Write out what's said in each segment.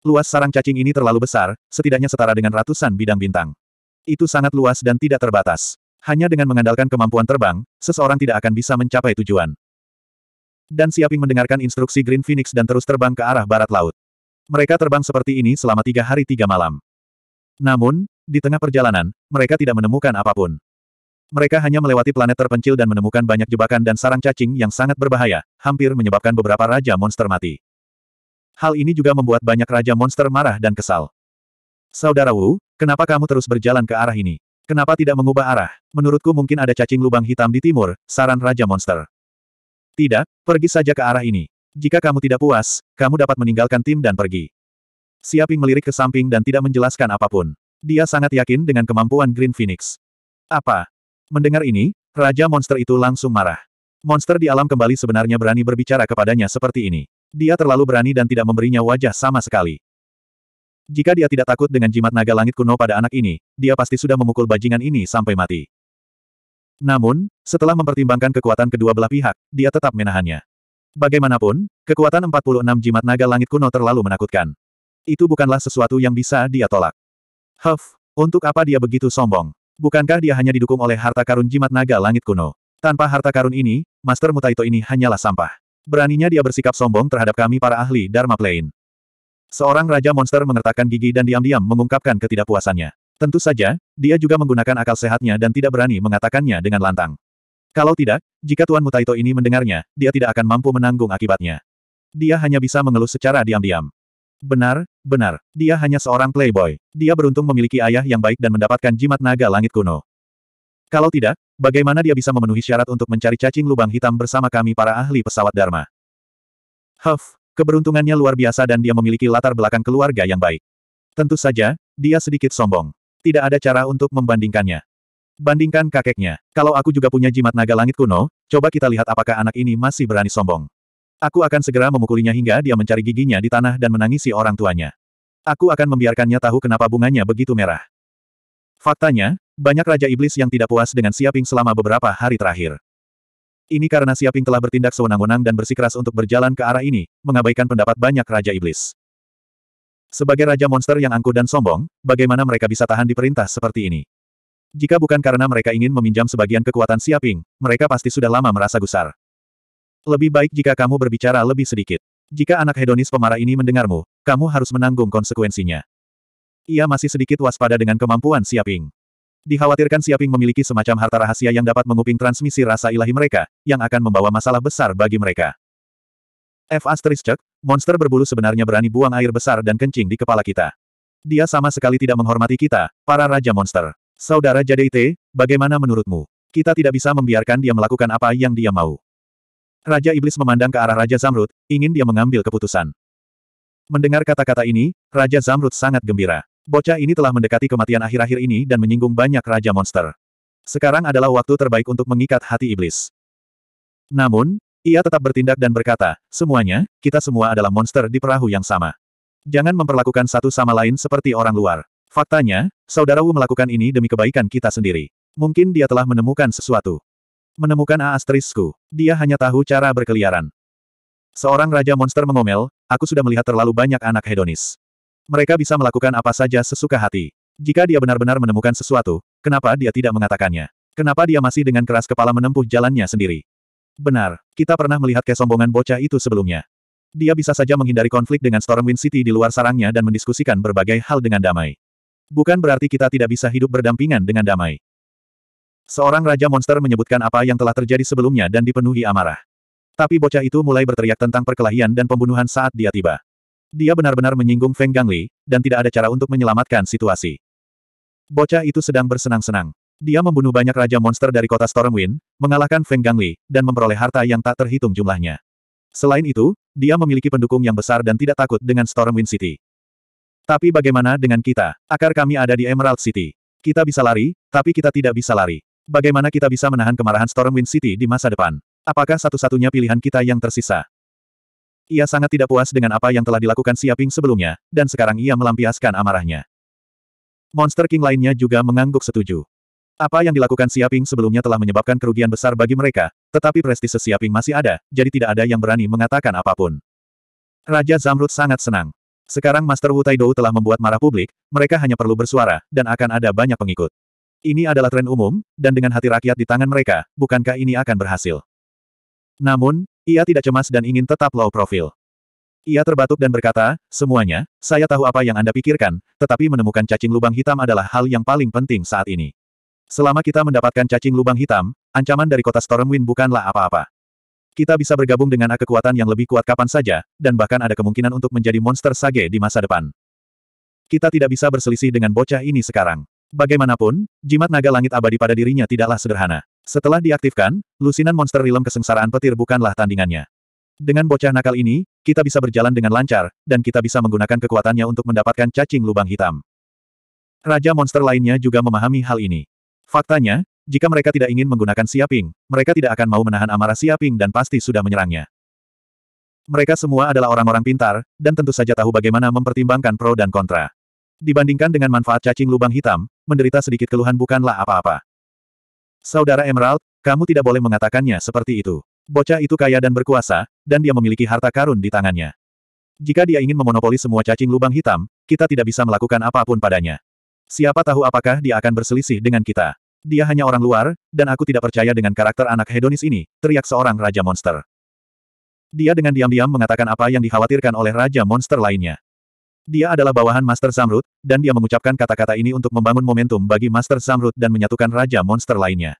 Luas sarang cacing ini terlalu besar, setidaknya setara dengan ratusan bidang bintang. Itu sangat luas dan tidak terbatas. Hanya dengan mengandalkan kemampuan terbang, seseorang tidak akan bisa mencapai tujuan. Dan Siaping mendengarkan instruksi Green Phoenix dan terus terbang ke arah barat laut. Mereka terbang seperti ini selama tiga hari tiga malam. Namun, di tengah perjalanan, mereka tidak menemukan apapun. Mereka hanya melewati planet terpencil dan menemukan banyak jebakan dan sarang cacing yang sangat berbahaya, hampir menyebabkan beberapa raja monster mati. Hal ini juga membuat banyak raja monster marah dan kesal. Saudara Wu, kenapa kamu terus berjalan ke arah ini? Kenapa tidak mengubah arah? Menurutku mungkin ada cacing lubang hitam di timur, saran raja monster. Tidak, pergi saja ke arah ini. Jika kamu tidak puas, kamu dapat meninggalkan tim dan pergi. Siaping melirik ke samping dan tidak menjelaskan apapun. Dia sangat yakin dengan kemampuan Green Phoenix. Apa? Mendengar ini, Raja Monster itu langsung marah. Monster di alam kembali sebenarnya berani berbicara kepadanya seperti ini. Dia terlalu berani dan tidak memberinya wajah sama sekali. Jika dia tidak takut dengan jimat naga langit kuno pada anak ini, dia pasti sudah memukul bajingan ini sampai mati. Namun, setelah mempertimbangkan kekuatan kedua belah pihak, dia tetap menahannya. Bagaimanapun, kekuatan 46 jimat naga langit kuno terlalu menakutkan. Itu bukanlah sesuatu yang bisa dia tolak. Huff, untuk apa dia begitu sombong? Bukankah dia hanya didukung oleh harta karun jimat naga langit kuno? Tanpa harta karun ini, Master Mutaito ini hanyalah sampah. Beraninya dia bersikap sombong terhadap kami para ahli Dharma Plain. Seorang Raja Monster mengertakkan gigi dan diam-diam mengungkapkan ketidakpuasannya. Tentu saja, dia juga menggunakan akal sehatnya dan tidak berani mengatakannya dengan lantang. Kalau tidak, jika Tuan Mutaito ini mendengarnya, dia tidak akan mampu menanggung akibatnya. Dia hanya bisa mengeluh secara diam-diam. Benar, benar, dia hanya seorang playboy. Dia beruntung memiliki ayah yang baik dan mendapatkan jimat naga langit kuno. Kalau tidak, bagaimana dia bisa memenuhi syarat untuk mencari cacing lubang hitam bersama kami para ahli pesawat Dharma? Huff, keberuntungannya luar biasa dan dia memiliki latar belakang keluarga yang baik. Tentu saja, dia sedikit sombong. Tidak ada cara untuk membandingkannya. Bandingkan kakeknya. Kalau aku juga punya jimat naga langit kuno, coba kita lihat apakah anak ini masih berani sombong. Aku akan segera memukulinya hingga dia mencari giginya di tanah dan menangisi orang tuanya. Aku akan membiarkannya tahu kenapa bunganya begitu merah. Faktanya, banyak Raja Iblis yang tidak puas dengan Siaping selama beberapa hari terakhir. Ini karena Siaping telah bertindak sewenang-wenang dan bersikeras untuk berjalan ke arah ini, mengabaikan pendapat banyak Raja Iblis. Sebagai Raja Monster yang angkuh dan sombong, bagaimana mereka bisa tahan di perintah seperti ini? Jika bukan karena mereka ingin meminjam sebagian kekuatan Siaping, mereka pasti sudah lama merasa gusar. Lebih baik jika kamu berbicara lebih sedikit. Jika anak hedonis pemarah ini mendengarmu, kamu harus menanggung konsekuensinya. Ia masih sedikit waspada dengan kemampuan Siaping. Dikhawatirkan Siaping memiliki semacam harta rahasia yang dapat menguping transmisi rasa ilahi mereka, yang akan membawa masalah besar bagi mereka. F. Asterisk, monster berbulu sebenarnya berani buang air besar dan kencing di kepala kita. Dia sama sekali tidak menghormati kita, para raja monster. Saudara Jadeite, bagaimana menurutmu? Kita tidak bisa membiarkan dia melakukan apa yang dia mau. Raja Iblis memandang ke arah Raja Zamrud, ingin dia mengambil keputusan. Mendengar kata-kata ini, Raja Zamrud sangat gembira. Bocah ini telah mendekati kematian akhir-akhir ini dan menyinggung banyak raja monster. Sekarang adalah waktu terbaik untuk mengikat hati iblis. Namun, ia tetap bertindak dan berkata, semuanya, kita semua adalah monster di perahu yang sama. Jangan memperlakukan satu sama lain seperti orang luar. Faktanya, saudara Wu melakukan ini demi kebaikan kita sendiri. Mungkin dia telah menemukan sesuatu. Menemukan Aastrisku, dia hanya tahu cara berkeliaran. Seorang raja monster mengomel, aku sudah melihat terlalu banyak anak hedonis. Mereka bisa melakukan apa saja sesuka hati. Jika dia benar-benar menemukan sesuatu, kenapa dia tidak mengatakannya? Kenapa dia masih dengan keras kepala menempuh jalannya sendiri? Benar, kita pernah melihat kesombongan bocah itu sebelumnya. Dia bisa saja menghindari konflik dengan Stormwind City di luar sarangnya dan mendiskusikan berbagai hal dengan damai. Bukan berarti kita tidak bisa hidup berdampingan dengan damai. Seorang raja monster menyebutkan apa yang telah terjadi sebelumnya dan dipenuhi amarah. Tapi bocah itu mulai berteriak tentang perkelahian dan pembunuhan saat dia tiba. Dia benar-benar menyinggung Feng Gangli, dan tidak ada cara untuk menyelamatkan situasi. Bocah itu sedang bersenang-senang. Dia membunuh banyak raja monster dari kota Stormwind, mengalahkan Feng Gangli, dan memperoleh harta yang tak terhitung jumlahnya. Selain itu, dia memiliki pendukung yang besar dan tidak takut dengan Stormwind City. Tapi bagaimana dengan kita? Akar kami ada di Emerald City. Kita bisa lari, tapi kita tidak bisa lari. Bagaimana kita bisa menahan kemarahan Stormwind City di masa depan? Apakah satu-satunya pilihan kita yang tersisa? Ia sangat tidak puas dengan apa yang telah dilakukan Siaping sebelumnya, dan sekarang ia melampiaskan amarahnya. Monster King lainnya juga mengangguk setuju. Apa yang dilakukan Siaping sebelumnya telah menyebabkan kerugian besar bagi mereka, tetapi prestise Siaping masih ada, jadi tidak ada yang berani mengatakan apapun. Raja Zamrud sangat senang. Sekarang Master Wu Taidou telah membuat marah publik, mereka hanya perlu bersuara, dan akan ada banyak pengikut. Ini adalah tren umum, dan dengan hati rakyat di tangan mereka, bukankah ini akan berhasil? Namun, ia tidak cemas dan ingin tetap low profil. Ia terbatuk dan berkata, semuanya, saya tahu apa yang Anda pikirkan, tetapi menemukan cacing lubang hitam adalah hal yang paling penting saat ini. Selama kita mendapatkan cacing lubang hitam, ancaman dari kota Stormwind bukanlah apa-apa. Kita bisa bergabung dengan A kekuatan yang lebih kuat kapan saja, dan bahkan ada kemungkinan untuk menjadi monster sage di masa depan. Kita tidak bisa berselisih dengan bocah ini sekarang. Bagaimanapun, jimat naga langit abadi pada dirinya tidaklah sederhana. Setelah diaktifkan, lusinan monster rilem kesengsaraan petir bukanlah tandingannya. Dengan bocah nakal ini, kita bisa berjalan dengan lancar, dan kita bisa menggunakan kekuatannya untuk mendapatkan cacing lubang hitam. Raja monster lainnya juga memahami hal ini. Faktanya, jika mereka tidak ingin menggunakan siaping, mereka tidak akan mau menahan amarah siaping dan pasti sudah menyerangnya. Mereka semua adalah orang-orang pintar, dan tentu saja tahu bagaimana mempertimbangkan pro dan kontra. Dibandingkan dengan manfaat cacing lubang hitam, menderita sedikit keluhan bukanlah apa-apa. Saudara Emerald, kamu tidak boleh mengatakannya seperti itu. Bocah itu kaya dan berkuasa, dan dia memiliki harta karun di tangannya. Jika dia ingin memonopoli semua cacing lubang hitam, kita tidak bisa melakukan apapun padanya. Siapa tahu apakah dia akan berselisih dengan kita. Dia hanya orang luar, dan aku tidak percaya dengan karakter anak hedonis ini, teriak seorang Raja Monster. Dia dengan diam-diam mengatakan apa yang dikhawatirkan oleh Raja Monster lainnya. Dia adalah bawahan Master Samrut, dan dia mengucapkan kata-kata ini untuk membangun momentum bagi Master Samrut dan menyatukan Raja Monster lainnya.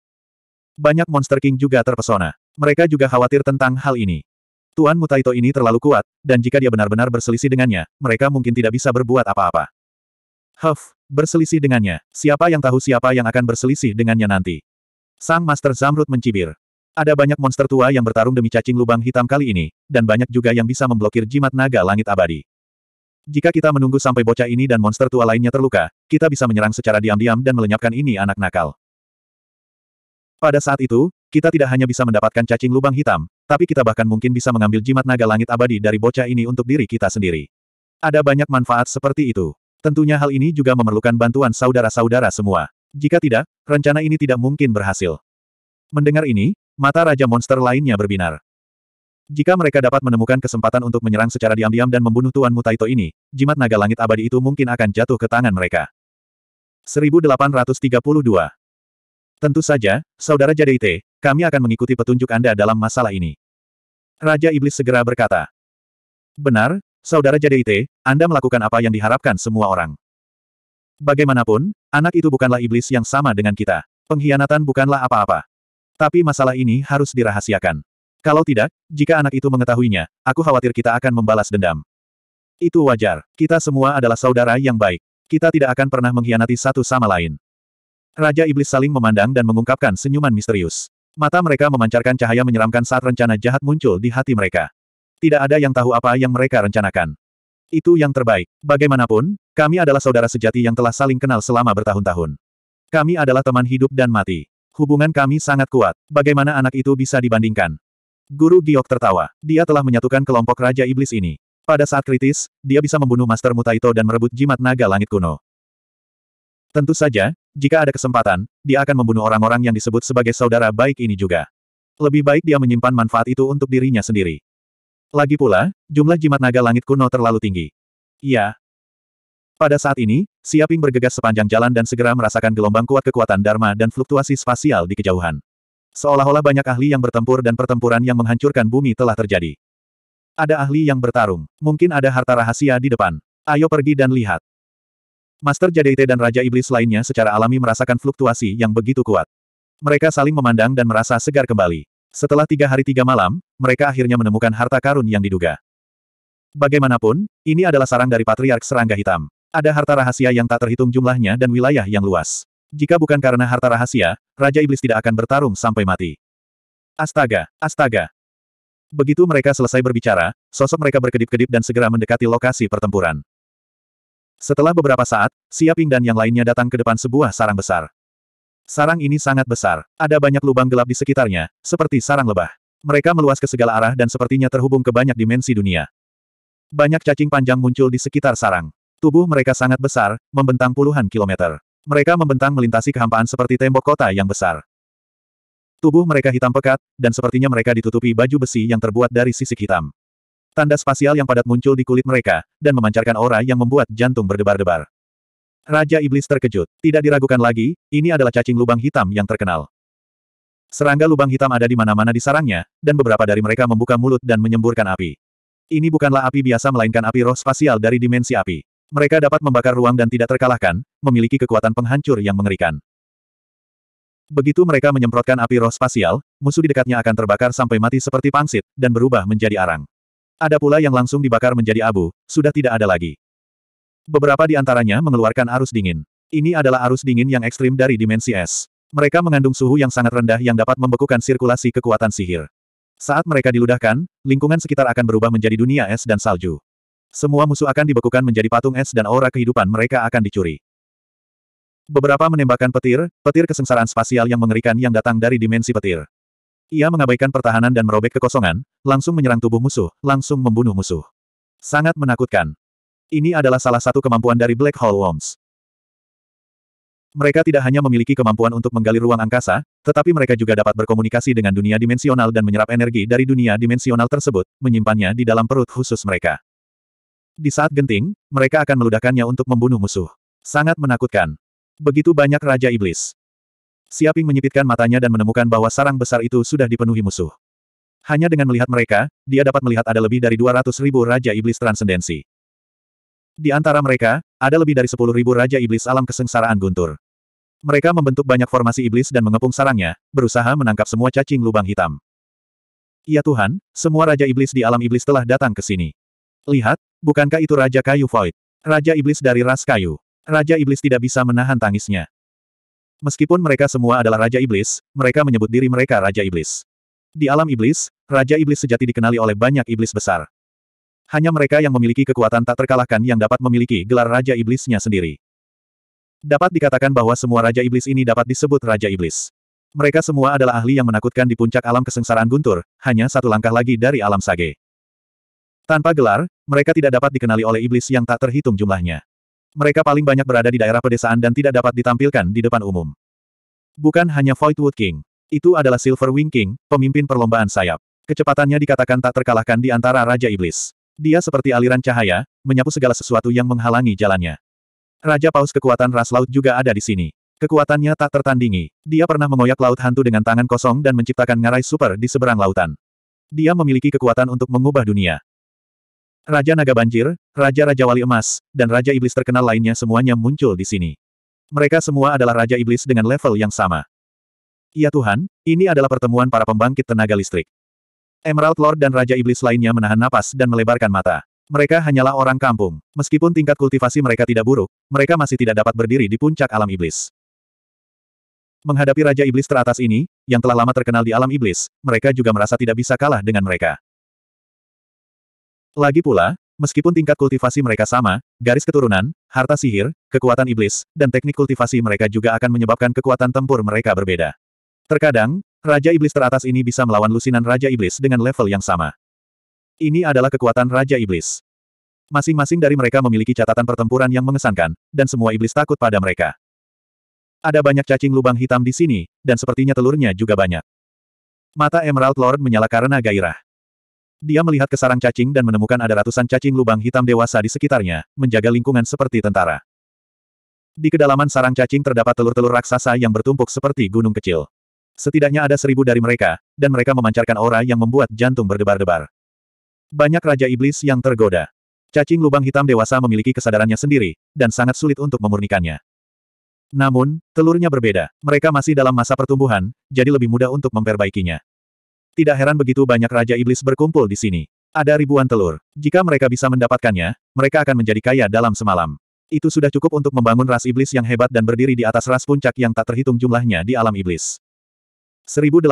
Banyak Monster King juga terpesona. Mereka juga khawatir tentang hal ini. Tuan Mutaito ini terlalu kuat, dan jika dia benar-benar berselisih dengannya, mereka mungkin tidak bisa berbuat apa-apa. Huff, berselisih dengannya. Siapa yang tahu siapa yang akan berselisih dengannya nanti? Sang Master Zamrud mencibir. Ada banyak monster tua yang bertarung demi cacing lubang hitam kali ini, dan banyak juga yang bisa memblokir jimat naga langit abadi. Jika kita menunggu sampai bocah ini dan monster tua lainnya terluka, kita bisa menyerang secara diam-diam dan melenyapkan ini anak nakal. Pada saat itu, kita tidak hanya bisa mendapatkan cacing lubang hitam, tapi kita bahkan mungkin bisa mengambil jimat naga langit abadi dari bocah ini untuk diri kita sendiri. Ada banyak manfaat seperti itu. Tentunya hal ini juga memerlukan bantuan saudara-saudara semua. Jika tidak, rencana ini tidak mungkin berhasil. Mendengar ini, mata Raja Monster lainnya berbinar. Jika mereka dapat menemukan kesempatan untuk menyerang secara diam-diam dan membunuh Tuan Mutaito ini, jimat naga langit abadi itu mungkin akan jatuh ke tangan mereka. 1832 Tentu saja, Saudara Jadeite, kami akan mengikuti petunjuk Anda dalam masalah ini. Raja Iblis segera berkata. Benar, Saudara Jadeite, Anda melakukan apa yang diharapkan semua orang. Bagaimanapun, anak itu bukanlah iblis yang sama dengan kita. Pengkhianatan bukanlah apa-apa. Tapi masalah ini harus dirahasiakan. Kalau tidak, jika anak itu mengetahuinya, aku khawatir kita akan membalas dendam. Itu wajar. Kita semua adalah saudara yang baik. Kita tidak akan pernah mengkhianati satu sama lain. Raja Iblis saling memandang dan mengungkapkan senyuman misterius. Mata mereka memancarkan cahaya menyeramkan saat rencana jahat muncul di hati mereka. Tidak ada yang tahu apa yang mereka rencanakan. Itu yang terbaik. Bagaimanapun, kami adalah saudara sejati yang telah saling kenal selama bertahun-tahun. Kami adalah teman hidup dan mati. Hubungan kami sangat kuat. Bagaimana anak itu bisa dibandingkan? Guru Giok tertawa. Dia telah menyatukan kelompok Raja Iblis ini. Pada saat kritis, dia bisa membunuh Master Mutaito dan merebut jimat naga langit kuno. Tentu saja, jika ada kesempatan, dia akan membunuh orang-orang yang disebut sebagai saudara baik ini juga. Lebih baik dia menyimpan manfaat itu untuk dirinya sendiri. Lagi pula, jumlah jimat naga langit kuno terlalu tinggi. Iya. Pada saat ini, Siaping bergegas sepanjang jalan dan segera merasakan gelombang kuat kekuatan Dharma dan fluktuasi spasial di kejauhan. Seolah-olah banyak ahli yang bertempur dan pertempuran yang menghancurkan bumi telah terjadi. Ada ahli yang bertarung. Mungkin ada harta rahasia di depan. Ayo pergi dan lihat. Master Jadeite dan Raja Iblis lainnya secara alami merasakan fluktuasi yang begitu kuat. Mereka saling memandang dan merasa segar kembali. Setelah tiga hari tiga malam, mereka akhirnya menemukan harta karun yang diduga. Bagaimanapun, ini adalah sarang dari Patriark Serangga Hitam. Ada harta rahasia yang tak terhitung jumlahnya dan wilayah yang luas. Jika bukan karena harta rahasia, Raja Iblis tidak akan bertarung sampai mati. Astaga, astaga. Begitu mereka selesai berbicara, sosok mereka berkedip-kedip dan segera mendekati lokasi pertempuran. Setelah beberapa saat, Siaping dan yang lainnya datang ke depan sebuah sarang besar. Sarang ini sangat besar, ada banyak lubang gelap di sekitarnya, seperti sarang lebah. Mereka meluas ke segala arah dan sepertinya terhubung ke banyak dimensi dunia. Banyak cacing panjang muncul di sekitar sarang. Tubuh mereka sangat besar, membentang puluhan kilometer. Mereka membentang melintasi kehampaan seperti tembok kota yang besar. Tubuh mereka hitam pekat, dan sepertinya mereka ditutupi baju besi yang terbuat dari sisik hitam. Tanda spasial yang padat muncul di kulit mereka, dan memancarkan aura yang membuat jantung berdebar-debar. Raja Iblis terkejut. Tidak diragukan lagi, ini adalah cacing lubang hitam yang terkenal. Serangga lubang hitam ada di mana-mana di sarangnya, dan beberapa dari mereka membuka mulut dan menyemburkan api. Ini bukanlah api biasa melainkan api roh spasial dari dimensi api. Mereka dapat membakar ruang dan tidak terkalahkan, memiliki kekuatan penghancur yang mengerikan. Begitu mereka menyemprotkan api roh spasial, musuh di dekatnya akan terbakar sampai mati seperti pangsit, dan berubah menjadi arang. Ada pula yang langsung dibakar menjadi abu, sudah tidak ada lagi. Beberapa di antaranya mengeluarkan arus dingin. Ini adalah arus dingin yang ekstrim dari dimensi es. Mereka mengandung suhu yang sangat rendah yang dapat membekukan sirkulasi kekuatan sihir. Saat mereka diludahkan, lingkungan sekitar akan berubah menjadi dunia es dan salju. Semua musuh akan dibekukan menjadi patung es dan aura kehidupan mereka akan dicuri. Beberapa menembakkan petir, petir kesengsaraan spasial yang mengerikan yang datang dari dimensi petir. Ia mengabaikan pertahanan dan merobek kekosongan, langsung menyerang tubuh musuh, langsung membunuh musuh. Sangat menakutkan. Ini adalah salah satu kemampuan dari Black Hole Worms. Mereka tidak hanya memiliki kemampuan untuk menggali ruang angkasa, tetapi mereka juga dapat berkomunikasi dengan dunia dimensional dan menyerap energi dari dunia dimensional tersebut, menyimpannya di dalam perut khusus mereka. Di saat genting, mereka akan meludahkannya untuk membunuh musuh. Sangat menakutkan. Begitu banyak Raja Iblis. Siaping menyipitkan matanya dan menemukan bahwa sarang besar itu sudah dipenuhi musuh. Hanya dengan melihat mereka, dia dapat melihat ada lebih dari 200 ribu Raja Iblis Transendensi. Di antara mereka, ada lebih dari 10 ribu Raja Iblis Alam Kesengsaraan Guntur. Mereka membentuk banyak formasi iblis dan mengepung sarangnya, berusaha menangkap semua cacing lubang hitam. Ya Tuhan, semua Raja Iblis di alam iblis telah datang ke sini. Lihat, Bukankah itu Raja Kayu Void? Raja Iblis dari ras kayu. Raja Iblis tidak bisa menahan tangisnya. Meskipun mereka semua adalah Raja Iblis, mereka menyebut diri mereka Raja Iblis. Di alam iblis, Raja Iblis sejati dikenali oleh banyak iblis besar. Hanya mereka yang memiliki kekuatan tak terkalahkan yang dapat memiliki gelar Raja Iblisnya sendiri. Dapat dikatakan bahwa semua Raja Iblis ini dapat disebut Raja Iblis. Mereka semua adalah ahli yang menakutkan di puncak alam kesengsaraan guntur, hanya satu langkah lagi dari alam sage. Tanpa gelar, mereka tidak dapat dikenali oleh iblis yang tak terhitung jumlahnya. Mereka paling banyak berada di daerah pedesaan dan tidak dapat ditampilkan di depan umum. Bukan hanya Voidwood King. Itu adalah Silver Wing King, pemimpin perlombaan sayap. Kecepatannya dikatakan tak terkalahkan di antara Raja Iblis. Dia seperti aliran cahaya, menyapu segala sesuatu yang menghalangi jalannya. Raja Paus kekuatan ras laut juga ada di sini. Kekuatannya tak tertandingi. Dia pernah mengoyak laut hantu dengan tangan kosong dan menciptakan ngarai super di seberang lautan. Dia memiliki kekuatan untuk mengubah dunia. Raja Naga Banjir, Raja-Raja Wali Emas, dan Raja Iblis terkenal lainnya semuanya muncul di sini. Mereka semua adalah Raja Iblis dengan level yang sama. Ya Tuhan, ini adalah pertemuan para pembangkit tenaga listrik. Emerald Lord dan Raja Iblis lainnya menahan napas dan melebarkan mata. Mereka hanyalah orang kampung. Meskipun tingkat kultivasi mereka tidak buruk, mereka masih tidak dapat berdiri di puncak alam iblis. Menghadapi Raja Iblis teratas ini, yang telah lama terkenal di alam iblis, mereka juga merasa tidak bisa kalah dengan mereka. Lagi pula, meskipun tingkat kultivasi mereka sama, garis keturunan, harta sihir, kekuatan iblis, dan teknik kultivasi mereka juga akan menyebabkan kekuatan tempur mereka berbeda. Terkadang, Raja Iblis teratas ini bisa melawan lusinan Raja Iblis dengan level yang sama. Ini adalah kekuatan Raja Iblis. Masing-masing dari mereka memiliki catatan pertempuran yang mengesankan, dan semua iblis takut pada mereka. Ada banyak cacing lubang hitam di sini, dan sepertinya telurnya juga banyak. Mata Emerald Lord menyala karena gairah. Dia melihat ke sarang cacing dan menemukan ada ratusan cacing lubang hitam dewasa di sekitarnya, menjaga lingkungan seperti tentara. Di kedalaman sarang cacing terdapat telur-telur raksasa yang bertumpuk seperti gunung kecil. Setidaknya ada seribu dari mereka, dan mereka memancarkan aura yang membuat jantung berdebar-debar. Banyak Raja Iblis yang tergoda. Cacing lubang hitam dewasa memiliki kesadarannya sendiri, dan sangat sulit untuk memurnikannya. Namun, telurnya berbeda. Mereka masih dalam masa pertumbuhan, jadi lebih mudah untuk memperbaikinya. Tidak heran begitu banyak Raja Iblis berkumpul di sini. Ada ribuan telur. Jika mereka bisa mendapatkannya, mereka akan menjadi kaya dalam semalam. Itu sudah cukup untuk membangun ras iblis yang hebat dan berdiri di atas ras puncak yang tak terhitung jumlahnya di alam iblis. 1833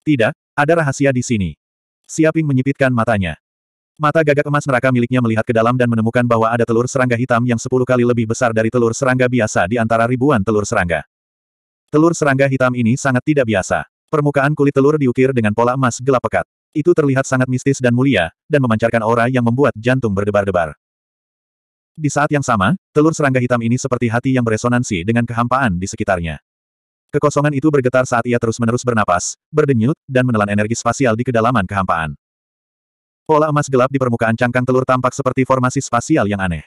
Tidak, ada rahasia di sini. Siaping menyipitkan matanya. Mata gagak emas neraka miliknya melihat ke dalam dan menemukan bahwa ada telur serangga hitam yang sepuluh kali lebih besar dari telur serangga biasa di antara ribuan telur serangga. Telur serangga hitam ini sangat tidak biasa. Permukaan kulit telur diukir dengan pola emas gelap pekat. Itu terlihat sangat mistis dan mulia, dan memancarkan aura yang membuat jantung berdebar-debar. Di saat yang sama, telur serangga hitam ini seperti hati yang beresonansi dengan kehampaan di sekitarnya. Kekosongan itu bergetar saat ia terus-menerus bernapas, berdenyut, dan menelan energi spasial di kedalaman kehampaan. Pola emas gelap di permukaan cangkang telur tampak seperti formasi spasial yang aneh.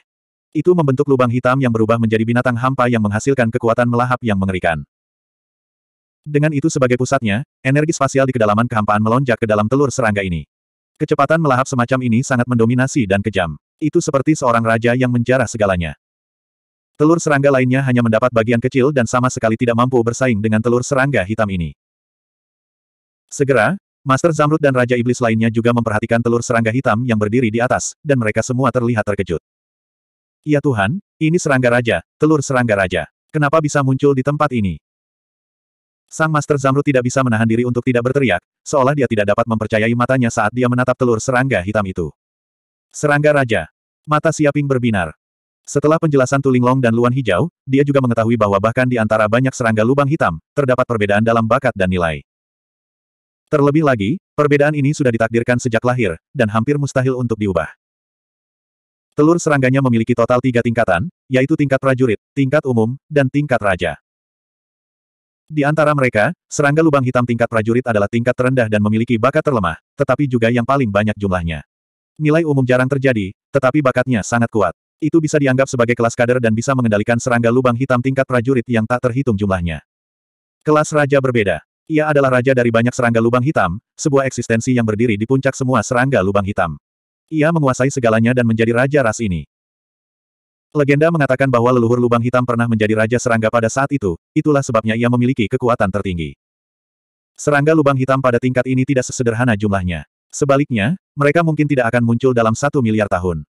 Itu membentuk lubang hitam yang berubah menjadi binatang hampa yang menghasilkan kekuatan melahap yang mengerikan. Dengan itu sebagai pusatnya, energi spasial di kedalaman kehampaan melonjak ke dalam telur serangga ini. Kecepatan melahap semacam ini sangat mendominasi dan kejam. Itu seperti seorang raja yang menjarah segalanya. Telur serangga lainnya hanya mendapat bagian kecil dan sama sekali tidak mampu bersaing dengan telur serangga hitam ini. Segera, Master Zamrud dan Raja Iblis lainnya juga memperhatikan telur serangga hitam yang berdiri di atas, dan mereka semua terlihat terkejut. Ya Tuhan, ini serangga raja, telur serangga raja. Kenapa bisa muncul di tempat ini? Sang Master Zamrud tidak bisa menahan diri untuk tidak berteriak, seolah dia tidak dapat mempercayai matanya saat dia menatap telur serangga hitam itu. Serangga Raja. Mata Siaping berbinar. Setelah penjelasan Tulinglong dan Luan Hijau, dia juga mengetahui bahwa bahkan di antara banyak serangga lubang hitam, terdapat perbedaan dalam bakat dan nilai. Terlebih lagi, perbedaan ini sudah ditakdirkan sejak lahir, dan hampir mustahil untuk diubah. Telur serangganya memiliki total tiga tingkatan, yaitu tingkat prajurit, tingkat umum, dan tingkat raja. Di antara mereka, serangga lubang hitam tingkat prajurit adalah tingkat terendah dan memiliki bakat terlemah, tetapi juga yang paling banyak jumlahnya. Nilai umum jarang terjadi, tetapi bakatnya sangat kuat. Itu bisa dianggap sebagai kelas kader dan bisa mengendalikan serangga lubang hitam tingkat prajurit yang tak terhitung jumlahnya. Kelas raja berbeda. Ia adalah raja dari banyak serangga lubang hitam, sebuah eksistensi yang berdiri di puncak semua serangga lubang hitam. Ia menguasai segalanya dan menjadi raja ras ini. Legenda mengatakan bahwa leluhur lubang hitam pernah menjadi raja serangga pada saat itu, itulah sebabnya ia memiliki kekuatan tertinggi. Serangga lubang hitam pada tingkat ini tidak sesederhana jumlahnya. Sebaliknya, mereka mungkin tidak akan muncul dalam satu miliar tahun.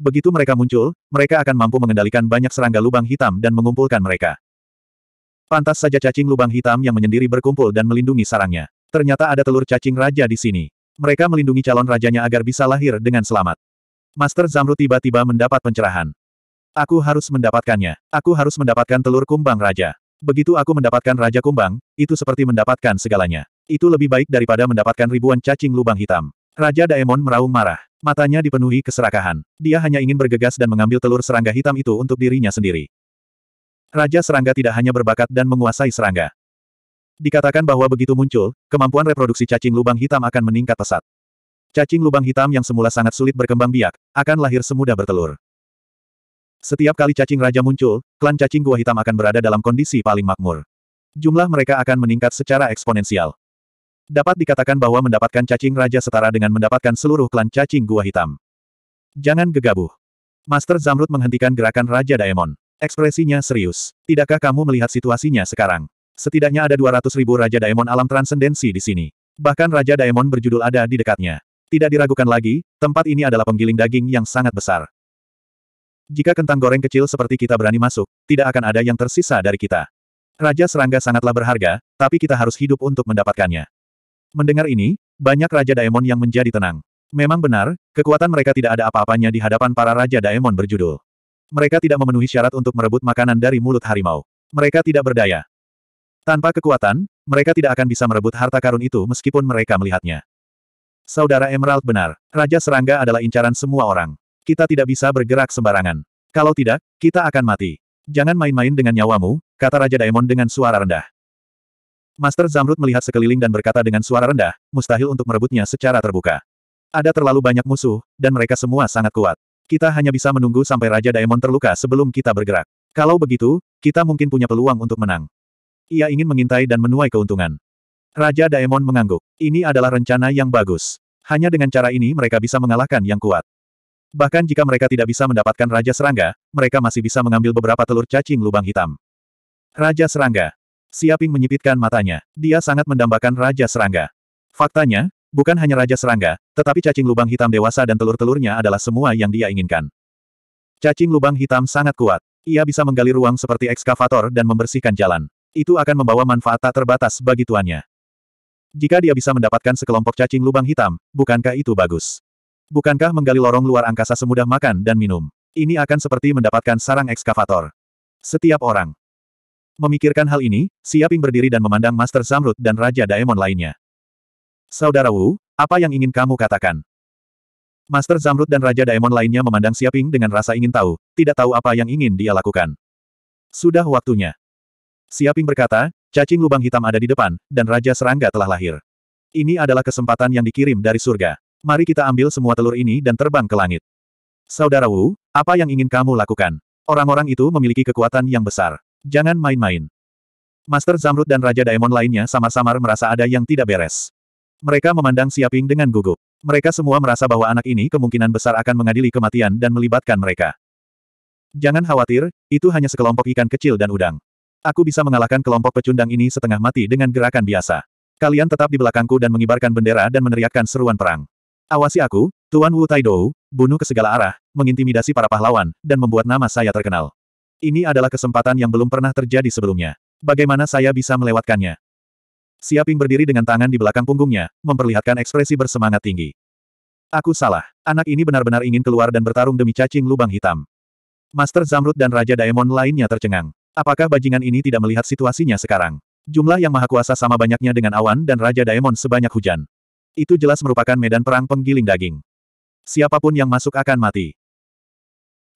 Begitu mereka muncul, mereka akan mampu mengendalikan banyak serangga lubang hitam dan mengumpulkan mereka. Pantas saja cacing lubang hitam yang menyendiri berkumpul dan melindungi sarangnya. Ternyata ada telur cacing raja di sini. Mereka melindungi calon rajanya agar bisa lahir dengan selamat. Master Zamru tiba-tiba mendapat pencerahan. Aku harus mendapatkannya. Aku harus mendapatkan telur kumbang raja. Begitu aku mendapatkan raja kumbang, itu seperti mendapatkan segalanya. Itu lebih baik daripada mendapatkan ribuan cacing lubang hitam. Raja Daemon meraung marah. Matanya dipenuhi keserakahan. Dia hanya ingin bergegas dan mengambil telur serangga hitam itu untuk dirinya sendiri. Raja serangga tidak hanya berbakat dan menguasai serangga. Dikatakan bahwa begitu muncul, kemampuan reproduksi cacing lubang hitam akan meningkat pesat. Cacing lubang hitam yang semula sangat sulit berkembang biak, akan lahir semudah bertelur. Setiap kali cacing raja muncul, klan cacing gua hitam akan berada dalam kondisi paling makmur. Jumlah mereka akan meningkat secara eksponensial. Dapat dikatakan bahwa mendapatkan cacing raja setara dengan mendapatkan seluruh klan cacing gua hitam. Jangan gegabah. Master Zamrud menghentikan gerakan Raja Daemon. Ekspresinya serius. Tidakkah kamu melihat situasinya sekarang? Setidaknya ada 200 ribu Raja Daemon alam transendensi di sini. Bahkan Raja Daemon berjudul ada di dekatnya. Tidak diragukan lagi, tempat ini adalah penggiling daging yang sangat besar. Jika kentang goreng kecil seperti kita berani masuk, tidak akan ada yang tersisa dari kita. Raja serangga sangatlah berharga, tapi kita harus hidup untuk mendapatkannya. Mendengar ini, banyak Raja Daemon yang menjadi tenang. Memang benar, kekuatan mereka tidak ada apa-apanya di hadapan para Raja Daemon berjudul. Mereka tidak memenuhi syarat untuk merebut makanan dari mulut harimau. Mereka tidak berdaya. Tanpa kekuatan, mereka tidak akan bisa merebut harta karun itu meskipun mereka melihatnya. Saudara Emerald benar, Raja Serangga adalah incaran semua orang. Kita tidak bisa bergerak sembarangan. Kalau tidak, kita akan mati. Jangan main-main dengan nyawamu, kata Raja Daemon dengan suara rendah. Master Zamrud melihat sekeliling dan berkata dengan suara rendah, mustahil untuk merebutnya secara terbuka. Ada terlalu banyak musuh, dan mereka semua sangat kuat. Kita hanya bisa menunggu sampai Raja Daemon terluka sebelum kita bergerak. Kalau begitu, kita mungkin punya peluang untuk menang. Ia ingin mengintai dan menuai keuntungan. Raja Daemon mengangguk. Ini adalah rencana yang bagus. Hanya dengan cara ini mereka bisa mengalahkan yang kuat. Bahkan jika mereka tidak bisa mendapatkan Raja Serangga, mereka masih bisa mengambil beberapa telur cacing lubang hitam. Raja Serangga. Siaping menyipitkan matanya. Dia sangat mendambakan Raja Serangga. Faktanya, bukan hanya Raja Serangga, tetapi cacing lubang hitam dewasa dan telur-telurnya adalah semua yang dia inginkan. Cacing lubang hitam sangat kuat. Ia bisa menggali ruang seperti ekskavator dan membersihkan jalan. Itu akan membawa manfaat tak terbatas bagi tuannya. Jika dia bisa mendapatkan sekelompok cacing lubang hitam, bukankah itu bagus? Bukankah menggali lorong luar angkasa semudah makan dan minum? Ini akan seperti mendapatkan sarang ekskavator. Setiap orang. Memikirkan hal ini, Siaping berdiri dan memandang Master Zamrud dan Raja Daemon lainnya. Saudara Wu, apa yang ingin kamu katakan? Master Zamrud dan Raja Daemon lainnya memandang Siaping dengan rasa ingin tahu, tidak tahu apa yang ingin dia lakukan. Sudah waktunya. Siaping berkata, cacing lubang hitam ada di depan, dan Raja Serangga telah lahir. Ini adalah kesempatan yang dikirim dari surga. Mari kita ambil semua telur ini dan terbang ke langit. Saudara Wu, apa yang ingin kamu lakukan? Orang-orang itu memiliki kekuatan yang besar. Jangan main-main. Master Zamrud dan Raja Daemon lainnya sama-sama merasa ada yang tidak beres. Mereka memandang Siaping dengan gugup. Mereka semua merasa bahwa anak ini kemungkinan besar akan mengadili kematian dan melibatkan mereka. Jangan khawatir, itu hanya sekelompok ikan kecil dan udang. Aku bisa mengalahkan kelompok pecundang ini setengah mati dengan gerakan biasa. Kalian tetap di belakangku dan mengibarkan bendera dan meneriakkan seruan perang. Awasi aku, Tuan Wu Taidou, bunuh ke segala arah, mengintimidasi para pahlawan, dan membuat nama saya terkenal. Ini adalah kesempatan yang belum pernah terjadi sebelumnya. Bagaimana saya bisa melewatkannya? Siaping berdiri dengan tangan di belakang punggungnya, memperlihatkan ekspresi bersemangat tinggi. Aku salah. Anak ini benar-benar ingin keluar dan bertarung demi cacing lubang hitam. Master Zamrud dan Raja Daemon lainnya tercengang. Apakah bajingan ini tidak melihat situasinya sekarang? Jumlah yang maha kuasa sama banyaknya dengan awan dan Raja Daemon sebanyak hujan. Itu jelas merupakan medan perang penggiling daging. Siapapun yang masuk akan mati.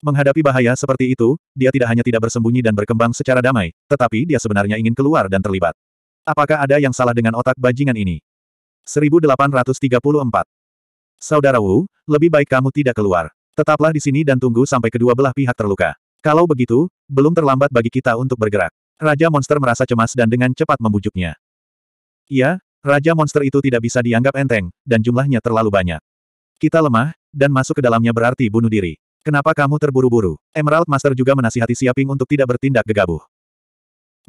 Menghadapi bahaya seperti itu, dia tidak hanya tidak bersembunyi dan berkembang secara damai, tetapi dia sebenarnya ingin keluar dan terlibat. Apakah ada yang salah dengan otak bajingan ini? 1834 Saudara Wu, lebih baik kamu tidak keluar. Tetaplah di sini dan tunggu sampai kedua belah pihak terluka. Kalau begitu, belum terlambat bagi kita untuk bergerak. Raja monster merasa cemas dan dengan cepat membujuknya. Iya, Raja monster itu tidak bisa dianggap enteng, dan jumlahnya terlalu banyak. Kita lemah, dan masuk ke dalamnya berarti bunuh diri. Kenapa kamu terburu-buru? Emerald Master juga menasihati Siaping untuk tidak bertindak gegabah.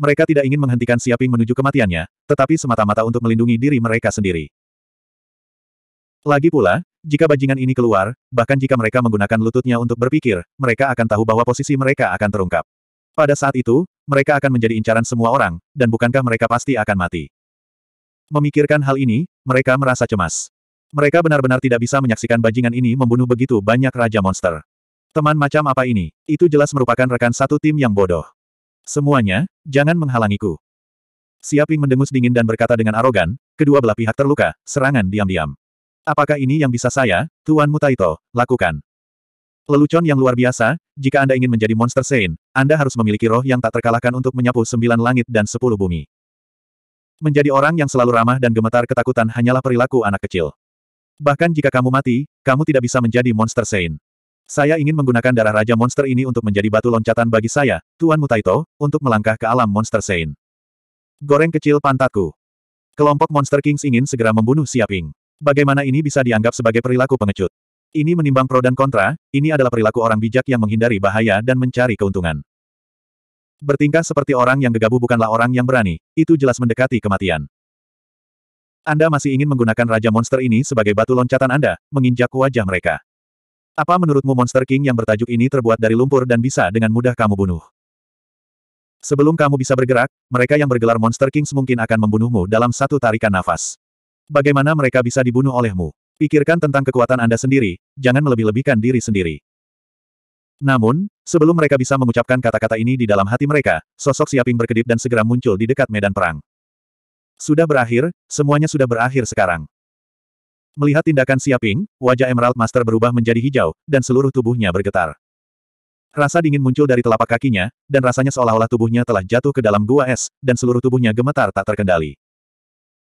Mereka tidak ingin menghentikan Siaping menuju kematiannya, tetapi semata-mata untuk melindungi diri mereka sendiri. Lagi pula, jika bajingan ini keluar, bahkan jika mereka menggunakan lututnya untuk berpikir, mereka akan tahu bahwa posisi mereka akan terungkap. Pada saat itu, mereka akan menjadi incaran semua orang, dan bukankah mereka pasti akan mati? Memikirkan hal ini, mereka merasa cemas. Mereka benar-benar tidak bisa menyaksikan bajingan ini membunuh begitu banyak raja monster. Teman macam apa ini? Itu jelas merupakan rekan satu tim yang bodoh. Semuanya, jangan menghalangiku. Siaping mendengus dingin dan berkata dengan arogan, kedua belah pihak terluka, serangan diam-diam. Apakah ini yang bisa saya, Tuan Mutaito, lakukan? Lelucon yang luar biasa, jika Anda ingin menjadi monster Saint, Anda harus memiliki roh yang tak terkalahkan untuk menyapu sembilan langit dan sepuluh bumi. Menjadi orang yang selalu ramah dan gemetar ketakutan hanyalah perilaku anak kecil. Bahkan jika kamu mati, kamu tidak bisa menjadi monster Saint. Saya ingin menggunakan darah Raja Monster ini untuk menjadi batu loncatan bagi saya, Tuan Mutaito, untuk melangkah ke alam monster Saint. Goreng kecil pantatku. Kelompok Monster Kings ingin segera membunuh Siaping. Bagaimana ini bisa dianggap sebagai perilaku pengecut? Ini menimbang pro dan kontra, ini adalah perilaku orang bijak yang menghindari bahaya dan mencari keuntungan. Bertingkah seperti orang yang gegabah bukanlah orang yang berani, itu jelas mendekati kematian. Anda masih ingin menggunakan Raja Monster ini sebagai batu loncatan Anda, menginjak wajah mereka. Apa menurutmu Monster King yang bertajuk ini terbuat dari lumpur dan bisa dengan mudah kamu bunuh? Sebelum kamu bisa bergerak, mereka yang bergelar Monster King mungkin akan membunuhmu dalam satu tarikan nafas. Bagaimana mereka bisa dibunuh olehmu? Pikirkan tentang kekuatan Anda sendiri, jangan melebih-lebihkan diri sendiri. Namun, sebelum mereka bisa mengucapkan kata-kata ini di dalam hati mereka, sosok Siaping berkedip dan segera muncul di dekat medan perang. Sudah berakhir, semuanya sudah berakhir sekarang. Melihat tindakan Siaping, wajah Emerald Master berubah menjadi hijau, dan seluruh tubuhnya bergetar. Rasa dingin muncul dari telapak kakinya, dan rasanya seolah-olah tubuhnya telah jatuh ke dalam gua es, dan seluruh tubuhnya gemetar tak terkendali.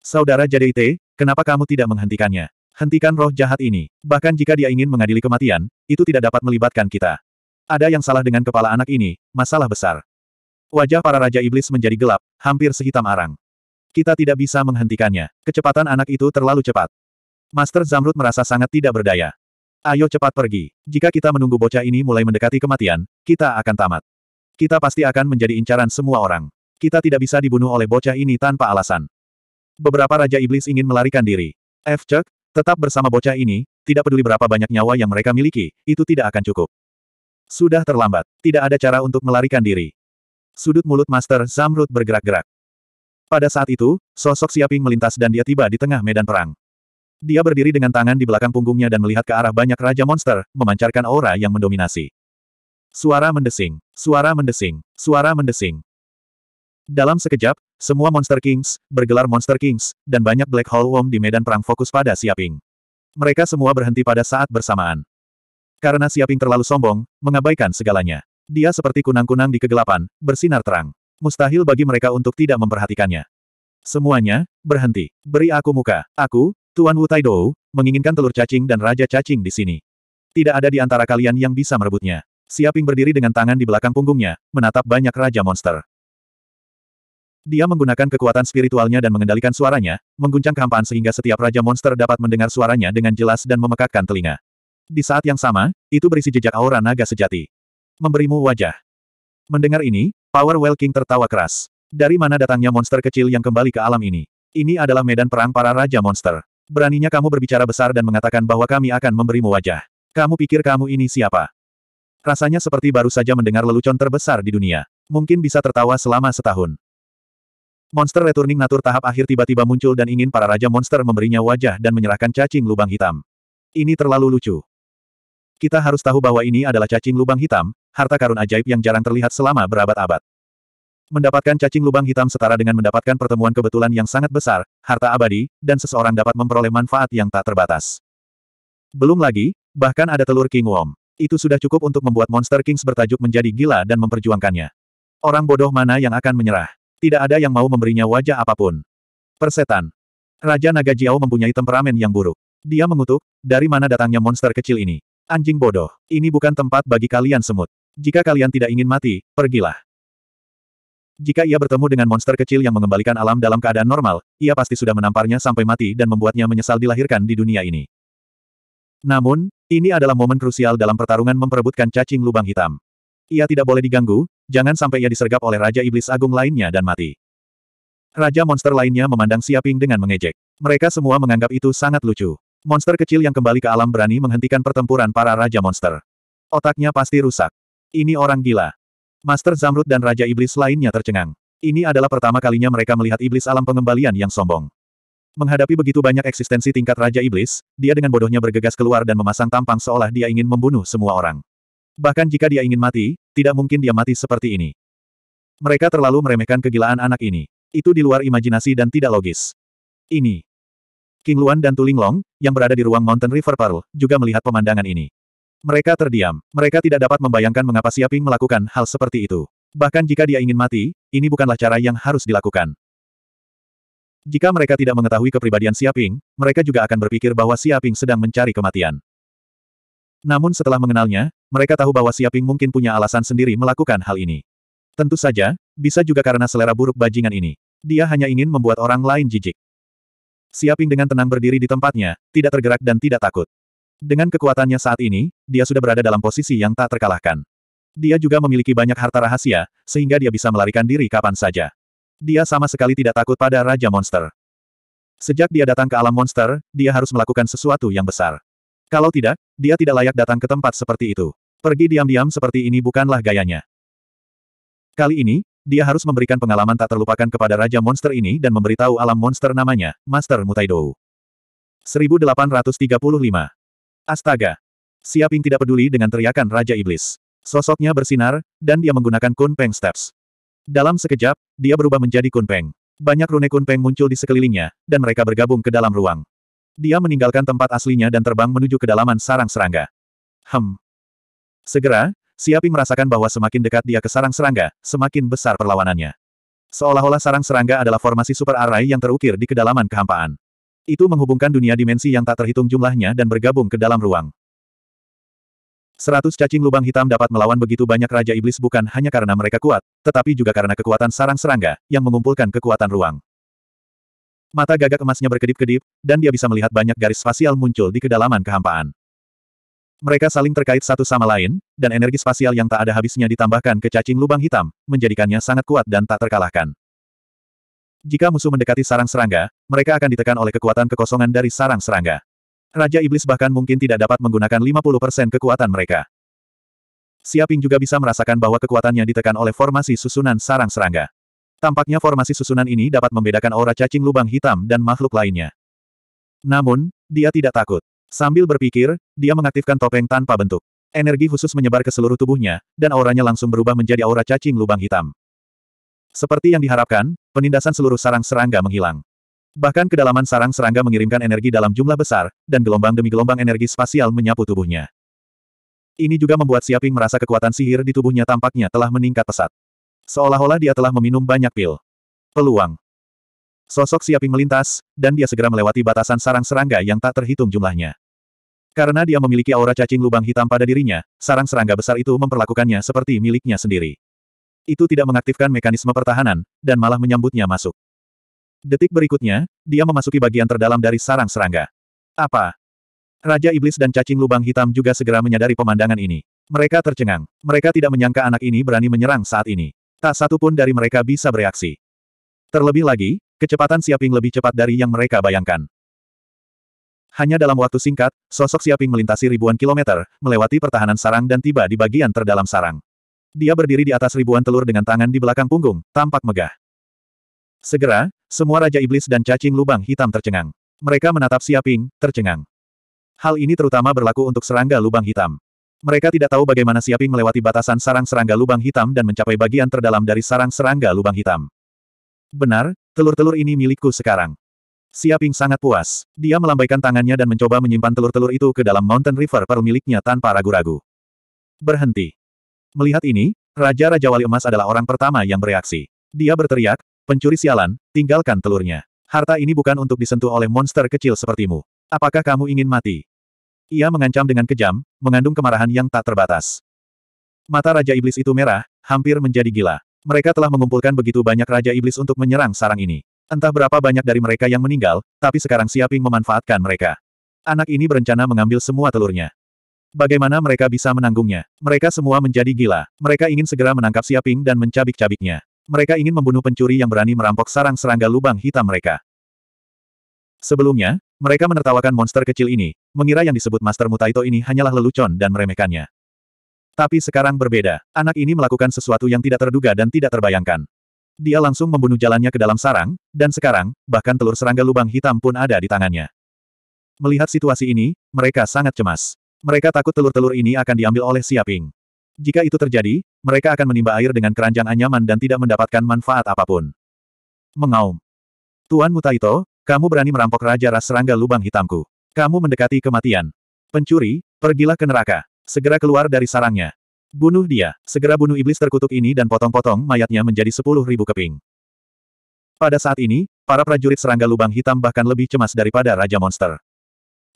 Saudara Jadeite, kenapa kamu tidak menghentikannya? Hentikan roh jahat ini. Bahkan jika dia ingin mengadili kematian, itu tidak dapat melibatkan kita. Ada yang salah dengan kepala anak ini, masalah besar. Wajah para Raja Iblis menjadi gelap, hampir sehitam arang. Kita tidak bisa menghentikannya. Kecepatan anak itu terlalu cepat. Master Zamrud merasa sangat tidak berdaya. Ayo cepat pergi. Jika kita menunggu bocah ini mulai mendekati kematian, kita akan tamat. Kita pasti akan menjadi incaran semua orang. Kita tidak bisa dibunuh oleh bocah ini tanpa alasan. Beberapa Raja Iblis ingin melarikan diri. F. Chuck, tetap bersama bocah ini, tidak peduli berapa banyak nyawa yang mereka miliki, itu tidak akan cukup. Sudah terlambat. Tidak ada cara untuk melarikan diri. Sudut mulut Master Zamrud bergerak-gerak. Pada saat itu, sosok Siaping melintas dan dia tiba di tengah medan perang. Dia berdiri dengan tangan di belakang punggungnya dan melihat ke arah banyak raja monster, memancarkan aura yang mendominasi. Suara mendesing, suara mendesing, suara mendesing. Dalam sekejap, semua Monster Kings, bergelar Monster Kings, dan banyak Black Hole Worm di medan perang fokus pada Siaping. Mereka semua berhenti pada saat bersamaan. Karena Siaping terlalu sombong, mengabaikan segalanya. Dia seperti kunang-kunang di kegelapan, bersinar terang. Mustahil bagi mereka untuk tidak memperhatikannya. Semuanya, berhenti. Beri aku muka. Aku, Tuan Wu Taidou, menginginkan telur cacing dan raja cacing di sini. Tidak ada di antara kalian yang bisa merebutnya. Siaping berdiri dengan tangan di belakang punggungnya, menatap banyak raja monster. Dia menggunakan kekuatan spiritualnya dan mengendalikan suaranya, mengguncang kehampaan sehingga setiap raja monster dapat mendengar suaranya dengan jelas dan memekakkan telinga. Di saat yang sama, itu berisi jejak aura naga sejati. Memberimu wajah. Mendengar ini, Power Well King tertawa keras. Dari mana datangnya monster kecil yang kembali ke alam ini? Ini adalah medan perang para raja monster. Beraninya kamu berbicara besar dan mengatakan bahwa kami akan memberimu wajah. Kamu pikir kamu ini siapa? Rasanya seperti baru saja mendengar lelucon terbesar di dunia. Mungkin bisa tertawa selama setahun. Monster returning natur tahap akhir tiba-tiba muncul dan ingin para raja monster memberinya wajah dan menyerahkan cacing lubang hitam. Ini terlalu lucu. Kita harus tahu bahwa ini adalah cacing lubang hitam, harta karun ajaib yang jarang terlihat selama berabad-abad. Mendapatkan cacing lubang hitam setara dengan mendapatkan pertemuan kebetulan yang sangat besar, harta abadi, dan seseorang dapat memperoleh manfaat yang tak terbatas. Belum lagi, bahkan ada telur King Wong. Itu sudah cukup untuk membuat monster Kings bertajuk menjadi gila dan memperjuangkannya. Orang bodoh mana yang akan menyerah? Tidak ada yang mau memberinya wajah apapun. Persetan. Raja Naga Jiao mempunyai temperamen yang buruk. Dia mengutuk, dari mana datangnya monster kecil ini. Anjing bodoh, ini bukan tempat bagi kalian semut. Jika kalian tidak ingin mati, pergilah. Jika ia bertemu dengan monster kecil yang mengembalikan alam dalam keadaan normal, ia pasti sudah menamparnya sampai mati dan membuatnya menyesal dilahirkan di dunia ini. Namun, ini adalah momen krusial dalam pertarungan memperebutkan cacing lubang hitam. Ia tidak boleh diganggu, jangan sampai ia disergap oleh Raja Iblis Agung lainnya dan mati. Raja monster lainnya memandang Siaping dengan mengejek. Mereka semua menganggap itu sangat lucu. Monster kecil yang kembali ke alam berani menghentikan pertempuran para Raja Monster. Otaknya pasti rusak. Ini orang gila. Master Zamrud dan Raja Iblis lainnya tercengang. Ini adalah pertama kalinya mereka melihat iblis alam pengembalian yang sombong. Menghadapi begitu banyak eksistensi tingkat Raja Iblis, dia dengan bodohnya bergegas keluar dan memasang tampang seolah dia ingin membunuh semua orang. Bahkan jika dia ingin mati, tidak mungkin dia mati seperti ini. Mereka terlalu meremehkan kegilaan anak ini. Itu di luar imajinasi dan tidak logis. Ini King Luan dan Tuling Long, yang berada di ruang Mountain River Pearl, juga melihat pemandangan ini. Mereka terdiam. Mereka tidak dapat membayangkan mengapa Siaping melakukan hal seperti itu. Bahkan jika dia ingin mati, ini bukanlah cara yang harus dilakukan. Jika mereka tidak mengetahui kepribadian Siaping, mereka juga akan berpikir bahwa Siaping sedang mencari kematian. Namun setelah mengenalnya, mereka tahu bahwa Siaping mungkin punya alasan sendiri melakukan hal ini. Tentu saja, bisa juga karena selera buruk bajingan ini. Dia hanya ingin membuat orang lain jijik. Siaping dengan tenang berdiri di tempatnya, tidak tergerak dan tidak takut. Dengan kekuatannya saat ini, dia sudah berada dalam posisi yang tak terkalahkan. Dia juga memiliki banyak harta rahasia, sehingga dia bisa melarikan diri kapan saja. Dia sama sekali tidak takut pada Raja Monster. Sejak dia datang ke alam monster, dia harus melakukan sesuatu yang besar. Kalau tidak, dia tidak layak datang ke tempat seperti itu. Pergi diam-diam seperti ini bukanlah gayanya. Kali ini, dia harus memberikan pengalaman tak terlupakan kepada Raja Monster ini dan memberitahu alam monster namanya, Master Mutaidou. 1835. Astaga! Siaping tidak peduli dengan teriakan Raja Iblis. Sosoknya bersinar, dan dia menggunakan Kunpeng Steps. Dalam sekejap, dia berubah menjadi Kunpeng. Banyak rune Kunpeng muncul di sekelilingnya, dan mereka bergabung ke dalam ruang. Dia meninggalkan tempat aslinya dan terbang menuju kedalaman sarang serangga. Hem. Segera, Siaping merasakan bahwa semakin dekat dia ke sarang serangga, semakin besar perlawanannya. Seolah-olah sarang serangga adalah formasi super array yang terukir di kedalaman kehampaan. Itu menghubungkan dunia dimensi yang tak terhitung jumlahnya dan bergabung ke dalam ruang. Seratus cacing lubang hitam dapat melawan begitu banyak Raja Iblis bukan hanya karena mereka kuat, tetapi juga karena kekuatan sarang serangga, yang mengumpulkan kekuatan ruang. Mata gagak emasnya berkedip-kedip, dan dia bisa melihat banyak garis spasial muncul di kedalaman kehampaan. Mereka saling terkait satu sama lain, dan energi spasial yang tak ada habisnya ditambahkan ke cacing lubang hitam, menjadikannya sangat kuat dan tak terkalahkan. Jika musuh mendekati sarang serangga, mereka akan ditekan oleh kekuatan kekosongan dari sarang serangga. Raja Iblis bahkan mungkin tidak dapat menggunakan 50% kekuatan mereka. Siaping juga bisa merasakan bahwa kekuatannya ditekan oleh formasi susunan sarang serangga. Tampaknya formasi susunan ini dapat membedakan aura cacing lubang hitam dan makhluk lainnya. Namun, dia tidak takut. Sambil berpikir, dia mengaktifkan topeng tanpa bentuk. Energi khusus menyebar ke seluruh tubuhnya, dan auranya langsung berubah menjadi aura cacing lubang hitam. Seperti yang diharapkan, penindasan seluruh sarang serangga menghilang. Bahkan kedalaman sarang serangga mengirimkan energi dalam jumlah besar, dan gelombang demi gelombang energi spasial menyapu tubuhnya. Ini juga membuat Siaping merasa kekuatan sihir di tubuhnya tampaknya telah meningkat pesat. Seolah-olah dia telah meminum banyak pil. Peluang. Sosok Siaping melintas, dan dia segera melewati batasan sarang serangga yang tak terhitung jumlahnya. Karena dia memiliki aura cacing lubang hitam pada dirinya, sarang serangga besar itu memperlakukannya seperti miliknya sendiri. Itu tidak mengaktifkan mekanisme pertahanan, dan malah menyambutnya masuk. Detik berikutnya, dia memasuki bagian terdalam dari sarang serangga. Apa? Raja Iblis dan cacing lubang hitam juga segera menyadari pemandangan ini. Mereka tercengang. Mereka tidak menyangka anak ini berani menyerang saat ini. Tak satu pun dari mereka bisa bereaksi. Terlebih lagi, Kecepatan Siaping lebih cepat dari yang mereka bayangkan. Hanya dalam waktu singkat, sosok Siaping melintasi ribuan kilometer, melewati pertahanan sarang dan tiba di bagian terdalam sarang. Dia berdiri di atas ribuan telur dengan tangan di belakang punggung, tampak megah. Segera, semua Raja Iblis dan cacing lubang hitam tercengang. Mereka menatap Siaping, tercengang. Hal ini terutama berlaku untuk serangga lubang hitam. Mereka tidak tahu bagaimana Siaping melewati batasan sarang serangga lubang hitam dan mencapai bagian terdalam dari sarang serangga lubang hitam. Benar, Telur-telur ini milikku sekarang. Siaping sangat puas. Dia melambaikan tangannya dan mencoba menyimpan telur-telur itu ke dalam Mountain River Pearl miliknya tanpa ragu-ragu. Berhenti. Melihat ini, Raja Raja Wali Emas adalah orang pertama yang bereaksi. Dia berteriak, pencuri sialan, tinggalkan telurnya. Harta ini bukan untuk disentuh oleh monster kecil sepertimu. Apakah kamu ingin mati? Ia mengancam dengan kejam, mengandung kemarahan yang tak terbatas. Mata Raja Iblis itu merah, hampir menjadi gila. Mereka telah mengumpulkan begitu banyak Raja Iblis untuk menyerang sarang ini. Entah berapa banyak dari mereka yang meninggal, tapi sekarang Siaping memanfaatkan mereka. Anak ini berencana mengambil semua telurnya. Bagaimana mereka bisa menanggungnya? Mereka semua menjadi gila. Mereka ingin segera menangkap Siaping dan mencabik-cabiknya. Mereka ingin membunuh pencuri yang berani merampok sarang serangga lubang hitam mereka. Sebelumnya, mereka menertawakan monster kecil ini, mengira yang disebut Master Mutaito ini hanyalah lelucon dan meremehkannya. Tapi sekarang berbeda, anak ini melakukan sesuatu yang tidak terduga dan tidak terbayangkan. Dia langsung membunuh jalannya ke dalam sarang, dan sekarang, bahkan telur serangga lubang hitam pun ada di tangannya. Melihat situasi ini, mereka sangat cemas. Mereka takut telur-telur ini akan diambil oleh Siaping. Jika itu terjadi, mereka akan menimba air dengan keranjang anyaman dan tidak mendapatkan manfaat apapun. Mengaum. Tuan Mutaito, kamu berani merampok Raja Ras Serangga Lubang Hitamku. Kamu mendekati kematian. Pencuri, pergilah ke neraka. Segera keluar dari sarangnya. Bunuh dia, segera bunuh iblis terkutuk ini dan potong-potong mayatnya menjadi sepuluh ribu keping. Pada saat ini, para prajurit serangga lubang hitam bahkan lebih cemas daripada Raja Monster.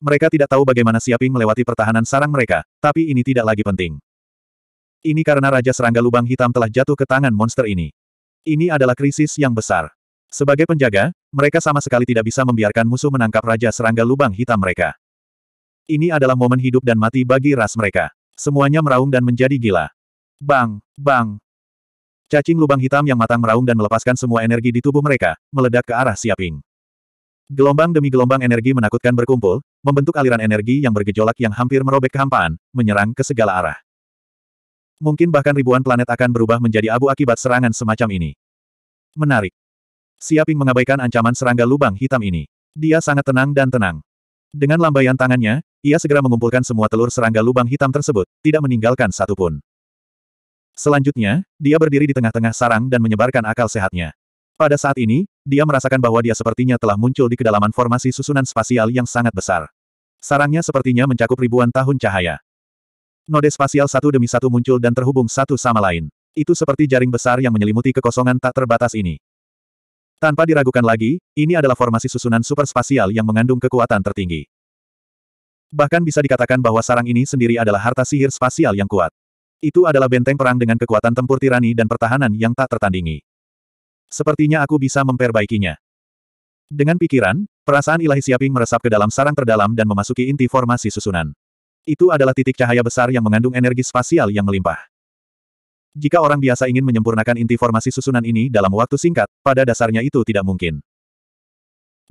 Mereka tidak tahu bagaimana Siaping melewati pertahanan sarang mereka, tapi ini tidak lagi penting. Ini karena Raja Serangga Lubang Hitam telah jatuh ke tangan monster ini. Ini adalah krisis yang besar. Sebagai penjaga, mereka sama sekali tidak bisa membiarkan musuh menangkap Raja Serangga Lubang Hitam mereka. Ini adalah momen hidup dan mati bagi ras mereka. Semuanya meraung dan menjadi gila. Bang! Bang! Cacing lubang hitam yang matang meraung dan melepaskan semua energi di tubuh mereka, meledak ke arah Siaping. Gelombang demi gelombang energi menakutkan berkumpul, membentuk aliran energi yang bergejolak yang hampir merobek kehampaan, menyerang ke segala arah. Mungkin bahkan ribuan planet akan berubah menjadi abu akibat serangan semacam ini. Menarik. Siaping mengabaikan ancaman serangga lubang hitam ini. Dia sangat tenang dan tenang. Dengan lambaian tangannya, ia segera mengumpulkan semua telur serangga lubang hitam tersebut, tidak meninggalkan satupun. Selanjutnya, dia berdiri di tengah-tengah sarang dan menyebarkan akal sehatnya. Pada saat ini, dia merasakan bahwa dia sepertinya telah muncul di kedalaman formasi susunan spasial yang sangat besar. Sarangnya sepertinya mencakup ribuan tahun cahaya. Node spasial satu demi satu muncul dan terhubung satu sama lain. Itu seperti jaring besar yang menyelimuti kekosongan tak terbatas ini. Tanpa diragukan lagi, ini adalah formasi susunan super spasial yang mengandung kekuatan tertinggi. Bahkan bisa dikatakan bahwa sarang ini sendiri adalah harta sihir spasial yang kuat. Itu adalah benteng perang dengan kekuatan tempur tirani dan pertahanan yang tak tertandingi. Sepertinya aku bisa memperbaikinya. Dengan pikiran, perasaan ilahi Siaping meresap ke dalam sarang terdalam dan memasuki inti formasi susunan. Itu adalah titik cahaya besar yang mengandung energi spasial yang melimpah. Jika orang biasa ingin menyempurnakan inti formasi susunan ini dalam waktu singkat, pada dasarnya itu tidak mungkin.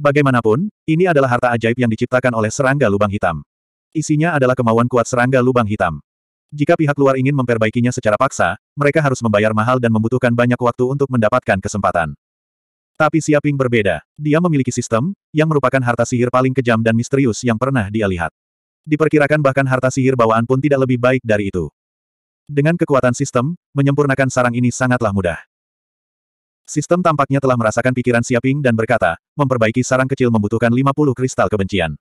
Bagaimanapun, ini adalah harta ajaib yang diciptakan oleh serangga lubang hitam. Isinya adalah kemauan kuat serangga lubang hitam. Jika pihak luar ingin memperbaikinya secara paksa, mereka harus membayar mahal dan membutuhkan banyak waktu untuk mendapatkan kesempatan. Tapi Siaping berbeda. Dia memiliki sistem, yang merupakan harta sihir paling kejam dan misterius yang pernah dia lihat. Diperkirakan bahkan harta sihir bawaan pun tidak lebih baik dari itu. Dengan kekuatan sistem, menyempurnakan sarang ini sangatlah mudah. Sistem tampaknya telah merasakan pikiran Siaping dan berkata, memperbaiki sarang kecil membutuhkan 50 kristal kebencian.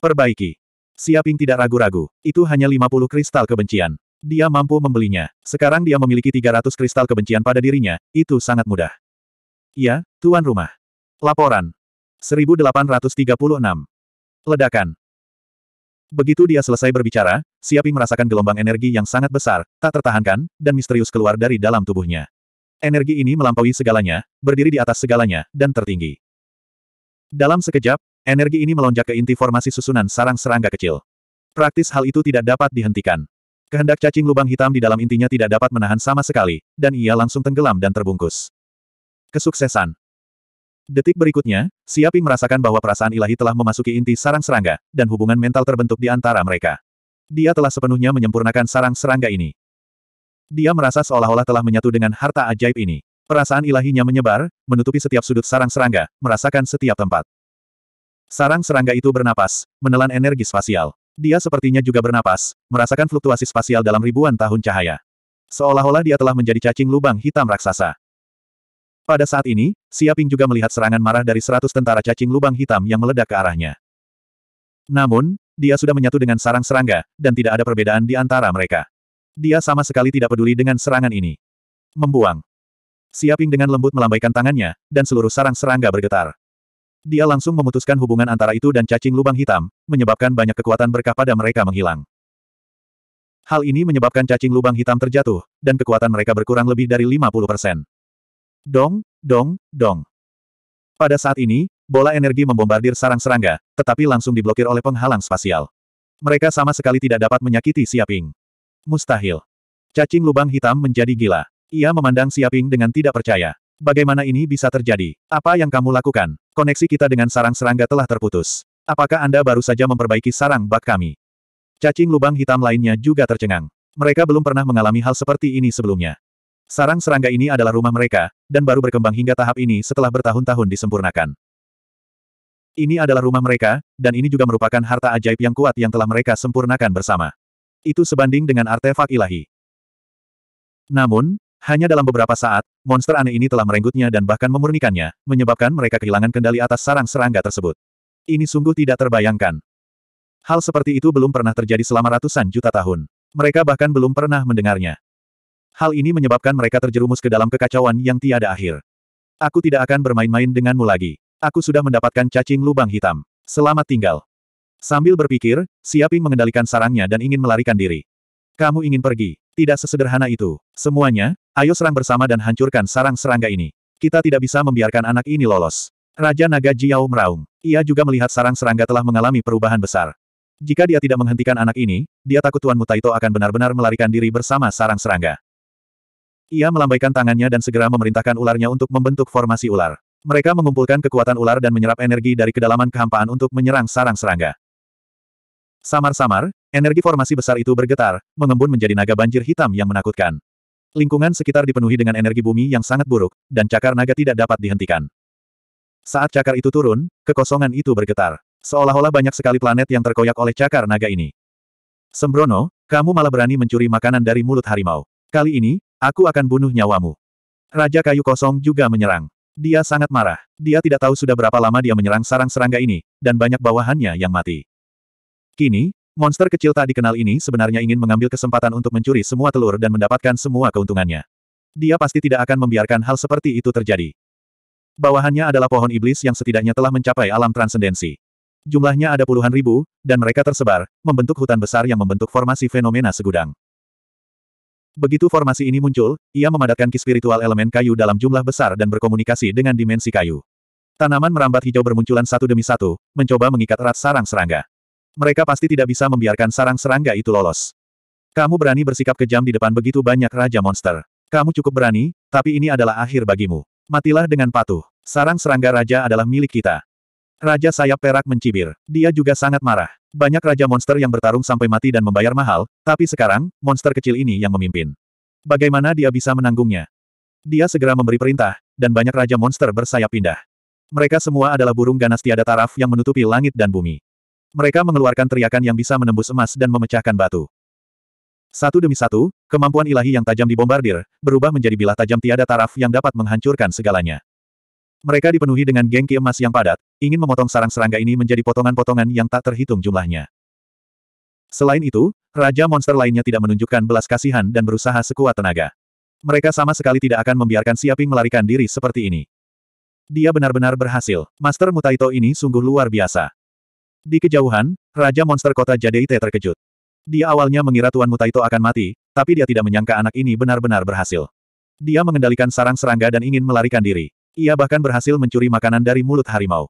Perbaiki. Siaping tidak ragu-ragu, itu hanya 50 kristal kebencian. Dia mampu membelinya. Sekarang dia memiliki 300 kristal kebencian pada dirinya, itu sangat mudah. Ya, tuan rumah. Laporan. 1836. Ledakan. Begitu dia selesai berbicara, Siaping merasakan gelombang energi yang sangat besar, tak tertahankan, dan misterius keluar dari dalam tubuhnya. Energi ini melampaui segalanya, berdiri di atas segalanya, dan tertinggi. Dalam sekejap, Energi ini melonjak ke inti formasi susunan sarang serangga kecil. Praktis hal itu tidak dapat dihentikan. Kehendak cacing lubang hitam di dalam intinya tidak dapat menahan sama sekali, dan ia langsung tenggelam dan terbungkus. Kesuksesan. Detik berikutnya, Siaping merasakan bahwa perasaan ilahi telah memasuki inti sarang serangga, dan hubungan mental terbentuk di antara mereka. Dia telah sepenuhnya menyempurnakan sarang serangga ini. Dia merasa seolah-olah telah menyatu dengan harta ajaib ini. Perasaan ilahinya menyebar, menutupi setiap sudut sarang serangga, merasakan setiap tempat. Sarang serangga itu bernapas, menelan energi spasial. Dia sepertinya juga bernapas, merasakan fluktuasi spasial dalam ribuan tahun cahaya. Seolah-olah dia telah menjadi cacing lubang hitam raksasa. Pada saat ini, Siaping juga melihat serangan marah dari seratus tentara cacing lubang hitam yang meledak ke arahnya. Namun, dia sudah menyatu dengan sarang serangga, dan tidak ada perbedaan di antara mereka. Dia sama sekali tidak peduli dengan serangan ini. Membuang. Siaping dengan lembut melambaikan tangannya, dan seluruh sarang serangga bergetar. Dia langsung memutuskan hubungan antara itu dan cacing lubang hitam, menyebabkan banyak kekuatan berkah pada mereka menghilang. Hal ini menyebabkan cacing lubang hitam terjatuh, dan kekuatan mereka berkurang lebih dari 50%. Dong, dong, dong. Pada saat ini, bola energi membombardir sarang serangga, tetapi langsung diblokir oleh penghalang spasial. Mereka sama sekali tidak dapat menyakiti Siaping. Mustahil. Cacing lubang hitam menjadi gila. Ia memandang Siaping dengan tidak percaya. Bagaimana ini bisa terjadi? Apa yang kamu lakukan? Koneksi kita dengan sarang serangga telah terputus. Apakah Anda baru saja memperbaiki sarang bak kami? Cacing lubang hitam lainnya juga tercengang. Mereka belum pernah mengalami hal seperti ini sebelumnya. Sarang serangga ini adalah rumah mereka, dan baru berkembang hingga tahap ini setelah bertahun-tahun disempurnakan. Ini adalah rumah mereka, dan ini juga merupakan harta ajaib yang kuat yang telah mereka sempurnakan bersama. Itu sebanding dengan artefak ilahi. Namun, hanya dalam beberapa saat, monster aneh ini telah merenggutnya dan bahkan memurnikannya, menyebabkan mereka kehilangan kendali atas sarang serangga tersebut. Ini sungguh tidak terbayangkan. Hal seperti itu belum pernah terjadi selama ratusan juta tahun. Mereka bahkan belum pernah mendengarnya. Hal ini menyebabkan mereka terjerumus ke dalam kekacauan yang tiada akhir. Aku tidak akan bermain-main denganmu lagi. Aku sudah mendapatkan cacing lubang hitam. Selamat tinggal. Sambil berpikir, Siaping mengendalikan sarangnya dan ingin melarikan diri. Kamu ingin pergi. Tidak sesederhana itu. Semuanya, ayo serang bersama dan hancurkan sarang serangga ini. Kita tidak bisa membiarkan anak ini lolos. Raja Naga Jiao meraung. Ia juga melihat sarang serangga telah mengalami perubahan besar. Jika dia tidak menghentikan anak ini, dia takut Tuan Mutaito akan benar-benar melarikan diri bersama sarang serangga. Ia melambaikan tangannya dan segera memerintahkan ularnya untuk membentuk formasi ular. Mereka mengumpulkan kekuatan ular dan menyerap energi dari kedalaman kehampaan untuk menyerang sarang serangga. Samar-samar, Energi formasi besar itu bergetar, mengembun menjadi naga banjir hitam yang menakutkan. Lingkungan sekitar dipenuhi dengan energi bumi yang sangat buruk, dan cakar naga tidak dapat dihentikan. Saat cakar itu turun, kekosongan itu bergetar. Seolah-olah banyak sekali planet yang terkoyak oleh cakar naga ini. Sembrono, kamu malah berani mencuri makanan dari mulut harimau. Kali ini, aku akan bunuh nyawamu. Raja Kayu Kosong juga menyerang. Dia sangat marah. Dia tidak tahu sudah berapa lama dia menyerang sarang serangga ini, dan banyak bawahannya yang mati. Kini, Monster kecil tak dikenal ini sebenarnya ingin mengambil kesempatan untuk mencuri semua telur dan mendapatkan semua keuntungannya. Dia pasti tidak akan membiarkan hal seperti itu terjadi. Bawahannya adalah pohon iblis yang setidaknya telah mencapai alam transendensi. Jumlahnya ada puluhan ribu, dan mereka tersebar, membentuk hutan besar yang membentuk formasi fenomena segudang. Begitu formasi ini muncul, ia memadatkan ki spiritual elemen kayu dalam jumlah besar dan berkomunikasi dengan dimensi kayu. Tanaman merambat hijau bermunculan satu demi satu, mencoba mengikat erat sarang serangga. Mereka pasti tidak bisa membiarkan sarang serangga itu lolos. Kamu berani bersikap kejam di depan begitu banyak raja monster. Kamu cukup berani, tapi ini adalah akhir bagimu. Matilah dengan patuh. Sarang serangga raja adalah milik kita. Raja sayap perak mencibir. Dia juga sangat marah. Banyak raja monster yang bertarung sampai mati dan membayar mahal, tapi sekarang, monster kecil ini yang memimpin. Bagaimana dia bisa menanggungnya? Dia segera memberi perintah, dan banyak raja monster bersayap pindah. Mereka semua adalah burung ganas tiada taraf yang menutupi langit dan bumi. Mereka mengeluarkan teriakan yang bisa menembus emas dan memecahkan batu. Satu demi satu, kemampuan ilahi yang tajam dibombardir, berubah menjadi bilah tajam tiada taraf yang dapat menghancurkan segalanya. Mereka dipenuhi dengan gengki emas yang padat, ingin memotong sarang serangga ini menjadi potongan-potongan yang tak terhitung jumlahnya. Selain itu, raja monster lainnya tidak menunjukkan belas kasihan dan berusaha sekuat tenaga. Mereka sama sekali tidak akan membiarkan Siaping melarikan diri seperti ini. Dia benar-benar berhasil. Master Mutaito ini sungguh luar biasa. Di kejauhan, Raja Monster Kota Jadeite terkejut. Dia awalnya mengira Tuan Mutaito akan mati, tapi dia tidak menyangka anak ini benar-benar berhasil. Dia mengendalikan sarang serangga dan ingin melarikan diri. Ia bahkan berhasil mencuri makanan dari mulut harimau.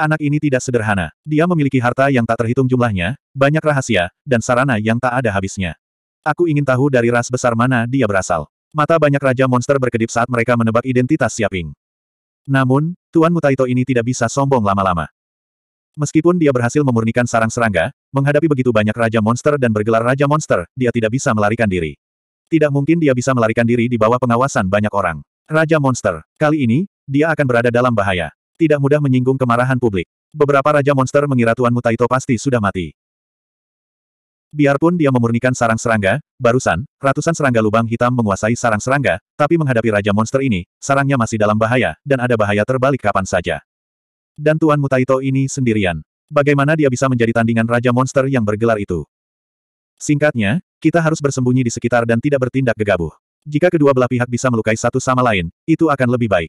Anak ini tidak sederhana. Dia memiliki harta yang tak terhitung jumlahnya, banyak rahasia, dan sarana yang tak ada habisnya. Aku ingin tahu dari ras besar mana dia berasal. Mata banyak raja monster berkedip saat mereka menebak identitas Siaping. Namun, Tuan Mutaito ini tidak bisa sombong lama-lama. Meskipun dia berhasil memurnikan sarang serangga, menghadapi begitu banyak raja monster dan bergelar raja monster, dia tidak bisa melarikan diri. Tidak mungkin dia bisa melarikan diri di bawah pengawasan banyak orang. Raja monster, kali ini, dia akan berada dalam bahaya. Tidak mudah menyinggung kemarahan publik. Beberapa raja monster mengira Tuan Mutaito pasti sudah mati. Biarpun dia memurnikan sarang serangga, barusan, ratusan serangga lubang hitam menguasai sarang serangga, tapi menghadapi raja monster ini, sarangnya masih dalam bahaya, dan ada bahaya terbalik kapan saja. Dan Tuan Mutaito ini sendirian. Bagaimana dia bisa menjadi tandingan Raja Monster yang bergelar itu? Singkatnya, kita harus bersembunyi di sekitar dan tidak bertindak gegabah. Jika kedua belah pihak bisa melukai satu sama lain, itu akan lebih baik.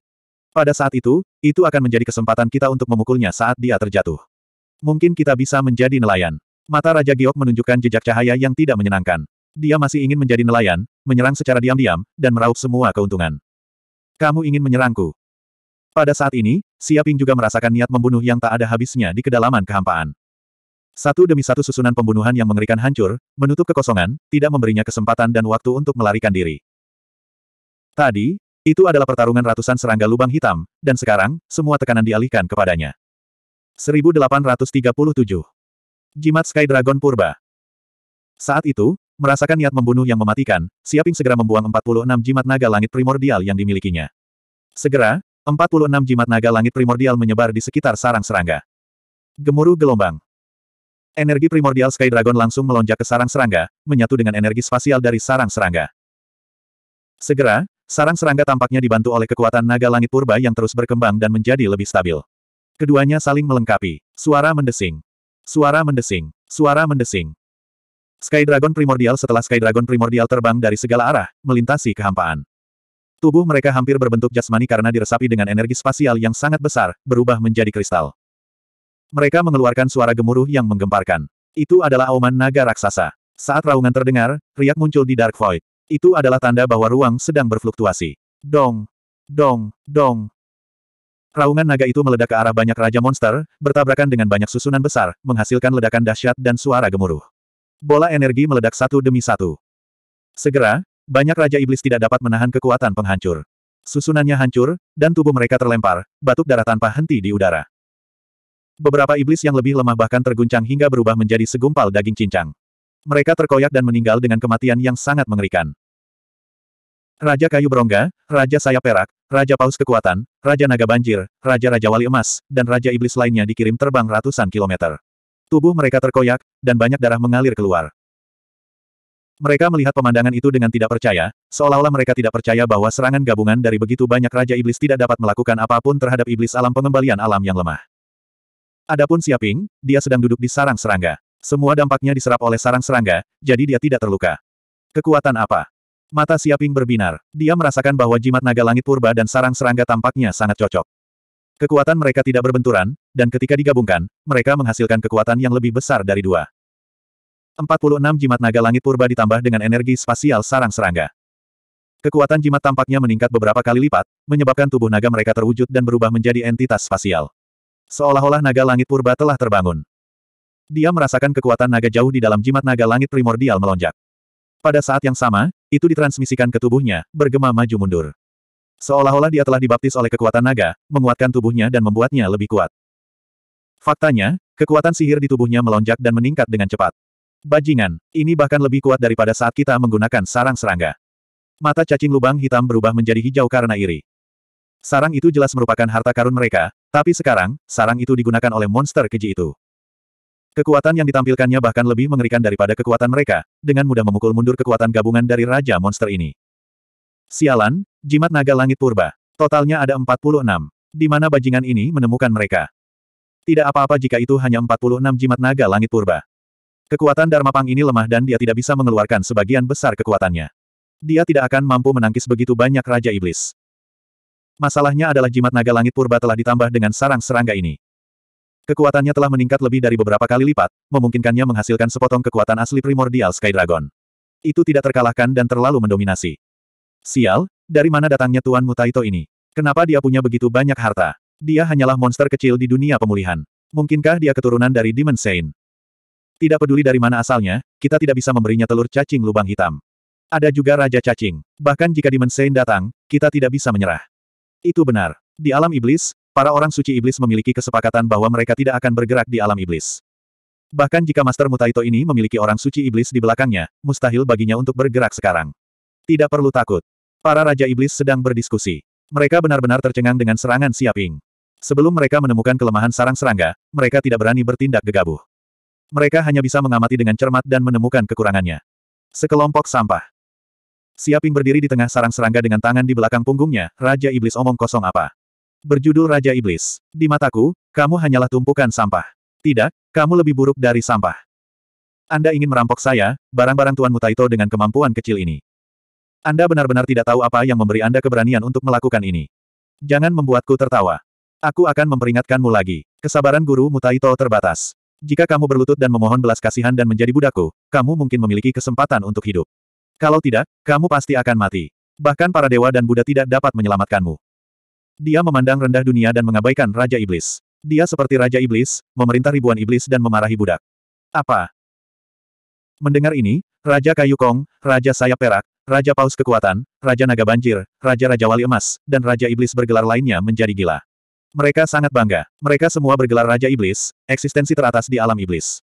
Pada saat itu, itu akan menjadi kesempatan kita untuk memukulnya saat dia terjatuh. Mungkin kita bisa menjadi nelayan. Mata Raja Giok menunjukkan jejak cahaya yang tidak menyenangkan. Dia masih ingin menjadi nelayan, menyerang secara diam-diam, dan meraup semua keuntungan. Kamu ingin menyerangku? Pada saat ini, Siaping juga merasakan niat membunuh yang tak ada habisnya di kedalaman kehampaan. Satu demi satu susunan pembunuhan yang mengerikan hancur, menutup kekosongan, tidak memberinya kesempatan dan waktu untuk melarikan diri. Tadi, itu adalah pertarungan ratusan serangga lubang hitam, dan sekarang, semua tekanan dialihkan kepadanya. 1837 Jimat Sky Dragon Purba Saat itu, merasakan niat membunuh yang mematikan, Siaping segera membuang 46 jimat naga langit primordial yang dimilikinya. Segera, 46 jimat naga langit primordial menyebar di sekitar sarang serangga. Gemuruh gelombang. Energi primordial Sky Dragon langsung melonjak ke sarang serangga, menyatu dengan energi spasial dari sarang serangga. Segera, sarang serangga tampaknya dibantu oleh kekuatan naga langit purba yang terus berkembang dan menjadi lebih stabil. Keduanya saling melengkapi. Suara mendesing. Suara mendesing. Suara mendesing. Sky Dragon primordial setelah Sky Dragon primordial terbang dari segala arah, melintasi kehampaan. Tubuh mereka hampir berbentuk jasmani karena diresapi dengan energi spasial yang sangat besar, berubah menjadi kristal. Mereka mengeluarkan suara gemuruh yang menggemparkan. Itu adalah auman naga raksasa. Saat raungan terdengar, riak muncul di Dark Void. Itu adalah tanda bahwa ruang sedang berfluktuasi. Dong! Dong! Dong! Raungan naga itu meledak ke arah banyak raja monster, bertabrakan dengan banyak susunan besar, menghasilkan ledakan dahsyat dan suara gemuruh. Bola energi meledak satu demi satu. Segera, banyak Raja Iblis tidak dapat menahan kekuatan penghancur. Susunannya hancur, dan tubuh mereka terlempar, batuk darah tanpa henti di udara. Beberapa iblis yang lebih lemah bahkan terguncang hingga berubah menjadi segumpal daging cincang. Mereka terkoyak dan meninggal dengan kematian yang sangat mengerikan. Raja Kayu Berongga, Raja Sayap Perak, Raja Paus Kekuatan, Raja Naga Banjir, Raja-Raja Wali Emas, dan Raja Iblis lainnya dikirim terbang ratusan kilometer. Tubuh mereka terkoyak, dan banyak darah mengalir keluar. Mereka melihat pemandangan itu dengan tidak percaya, seolah-olah mereka tidak percaya bahwa serangan gabungan dari begitu banyak Raja Iblis tidak dapat melakukan apapun terhadap Iblis alam pengembalian alam yang lemah. Adapun Siaping, dia sedang duduk di sarang serangga. Semua dampaknya diserap oleh sarang serangga, jadi dia tidak terluka. Kekuatan apa? Mata Siaping berbinar. Dia merasakan bahwa jimat naga langit purba dan sarang serangga tampaknya sangat cocok. Kekuatan mereka tidak berbenturan, dan ketika digabungkan, mereka menghasilkan kekuatan yang lebih besar dari dua. 46 jimat naga langit purba ditambah dengan energi spasial sarang serangga. Kekuatan jimat tampaknya meningkat beberapa kali lipat, menyebabkan tubuh naga mereka terwujud dan berubah menjadi entitas spasial. Seolah-olah naga langit purba telah terbangun. Dia merasakan kekuatan naga jauh di dalam jimat naga langit primordial melonjak. Pada saat yang sama, itu ditransmisikan ke tubuhnya, bergema maju mundur. Seolah-olah dia telah dibaptis oleh kekuatan naga, menguatkan tubuhnya dan membuatnya lebih kuat. Faktanya, kekuatan sihir di tubuhnya melonjak dan meningkat dengan cepat. Bajingan, ini bahkan lebih kuat daripada saat kita menggunakan sarang serangga. Mata cacing lubang hitam berubah menjadi hijau karena iri. Sarang itu jelas merupakan harta karun mereka, tapi sekarang, sarang itu digunakan oleh monster keji itu. Kekuatan yang ditampilkannya bahkan lebih mengerikan daripada kekuatan mereka, dengan mudah memukul mundur kekuatan gabungan dari Raja Monster ini. Sialan, jimat naga langit purba. Totalnya ada 46. Di mana bajingan ini menemukan mereka? Tidak apa-apa jika itu hanya 46 jimat naga langit purba. Kekuatan Dharma Pang ini lemah dan dia tidak bisa mengeluarkan sebagian besar kekuatannya. Dia tidak akan mampu menangkis begitu banyak Raja Iblis. Masalahnya adalah jimat naga langit purba telah ditambah dengan sarang serangga ini. Kekuatannya telah meningkat lebih dari beberapa kali lipat, memungkinkannya menghasilkan sepotong kekuatan asli primordial Sky Dragon. Itu tidak terkalahkan dan terlalu mendominasi. Sial, dari mana datangnya Tuan Mutaito ini? Kenapa dia punya begitu banyak harta? Dia hanyalah monster kecil di dunia pemulihan. Mungkinkah dia keturunan dari Demon Saint? Tidak peduli dari mana asalnya, kita tidak bisa memberinya telur cacing lubang hitam. Ada juga Raja Cacing. Bahkan jika Saint datang, kita tidak bisa menyerah. Itu benar. Di alam iblis, para orang suci iblis memiliki kesepakatan bahwa mereka tidak akan bergerak di alam iblis. Bahkan jika Master Mutaito ini memiliki orang suci iblis di belakangnya, mustahil baginya untuk bergerak sekarang. Tidak perlu takut. Para Raja Iblis sedang berdiskusi. Mereka benar-benar tercengang dengan serangan Siaping. Sebelum mereka menemukan kelemahan sarang serangga, mereka tidak berani bertindak gegabah mereka hanya bisa mengamati dengan cermat dan menemukan kekurangannya. Sekelompok sampah. Siaping berdiri di tengah sarang serangga dengan tangan di belakang punggungnya, Raja Iblis omong kosong apa. Berjudul Raja Iblis. Di mataku, kamu hanyalah tumpukan sampah. Tidak, kamu lebih buruk dari sampah. Anda ingin merampok saya, barang-barang Tuan Mutaito dengan kemampuan kecil ini. Anda benar-benar tidak tahu apa yang memberi Anda keberanian untuk melakukan ini. Jangan membuatku tertawa. Aku akan memperingatkanmu lagi. Kesabaran guru Mutaito terbatas. Jika kamu berlutut dan memohon belas kasihan dan menjadi budakku, kamu mungkin memiliki kesempatan untuk hidup. Kalau tidak, kamu pasti akan mati. Bahkan para dewa dan Buddha tidak dapat menyelamatkanmu. Dia memandang rendah dunia dan mengabaikan Raja Iblis. Dia seperti Raja Iblis, memerintah ribuan iblis dan memarahi budak. Apa? Mendengar ini, Raja Kayu Kong, Raja Sayap Perak, Raja Paus Kekuatan, Raja Naga Banjir, Raja Raja Wali Emas, dan Raja Iblis bergelar lainnya menjadi gila. Mereka sangat bangga. Mereka semua bergelar Raja Iblis, eksistensi teratas di alam iblis.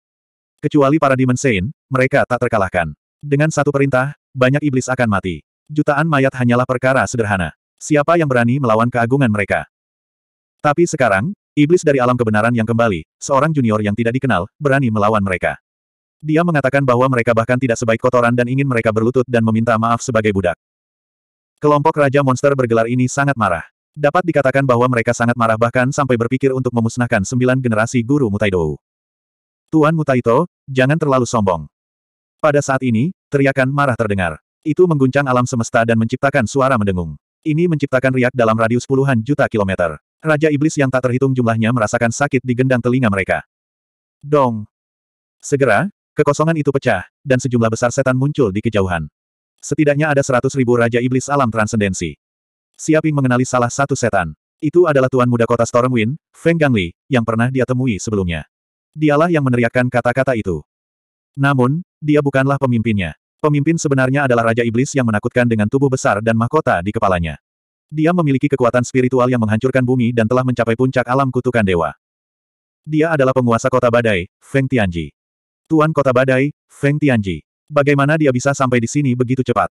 Kecuali para Demon Saint, mereka tak terkalahkan. Dengan satu perintah, banyak iblis akan mati. Jutaan mayat hanyalah perkara sederhana. Siapa yang berani melawan keagungan mereka? Tapi sekarang, iblis dari alam kebenaran yang kembali, seorang junior yang tidak dikenal, berani melawan mereka. Dia mengatakan bahwa mereka bahkan tidak sebaik kotoran dan ingin mereka berlutut dan meminta maaf sebagai budak. Kelompok Raja Monster bergelar ini sangat marah. Dapat dikatakan bahwa mereka sangat marah bahkan sampai berpikir untuk memusnahkan sembilan generasi guru Mutaidou. Tuan Mutaito, jangan terlalu sombong. Pada saat ini, teriakan marah terdengar. Itu mengguncang alam semesta dan menciptakan suara mendengung. Ini menciptakan riak dalam radius puluhan juta kilometer. Raja Iblis yang tak terhitung jumlahnya merasakan sakit di gendang telinga mereka. Dong! Segera, kekosongan itu pecah, dan sejumlah besar setan muncul di kejauhan. Setidaknya ada seratus ribu Raja Iblis alam transendensi. Siaping mengenali salah satu setan. Itu adalah tuan muda kota Stormwind, Feng Gangli, yang pernah dia temui sebelumnya. Dialah yang meneriakkan kata-kata itu. Namun, dia bukanlah pemimpinnya. Pemimpin sebenarnya adalah Raja Iblis yang menakutkan dengan tubuh besar dan mahkota di kepalanya. Dia memiliki kekuatan spiritual yang menghancurkan bumi dan telah mencapai puncak alam kutukan dewa. Dia adalah penguasa kota badai, Feng Tianji. Tuan kota badai, Feng Tianji. Bagaimana dia bisa sampai di sini begitu cepat?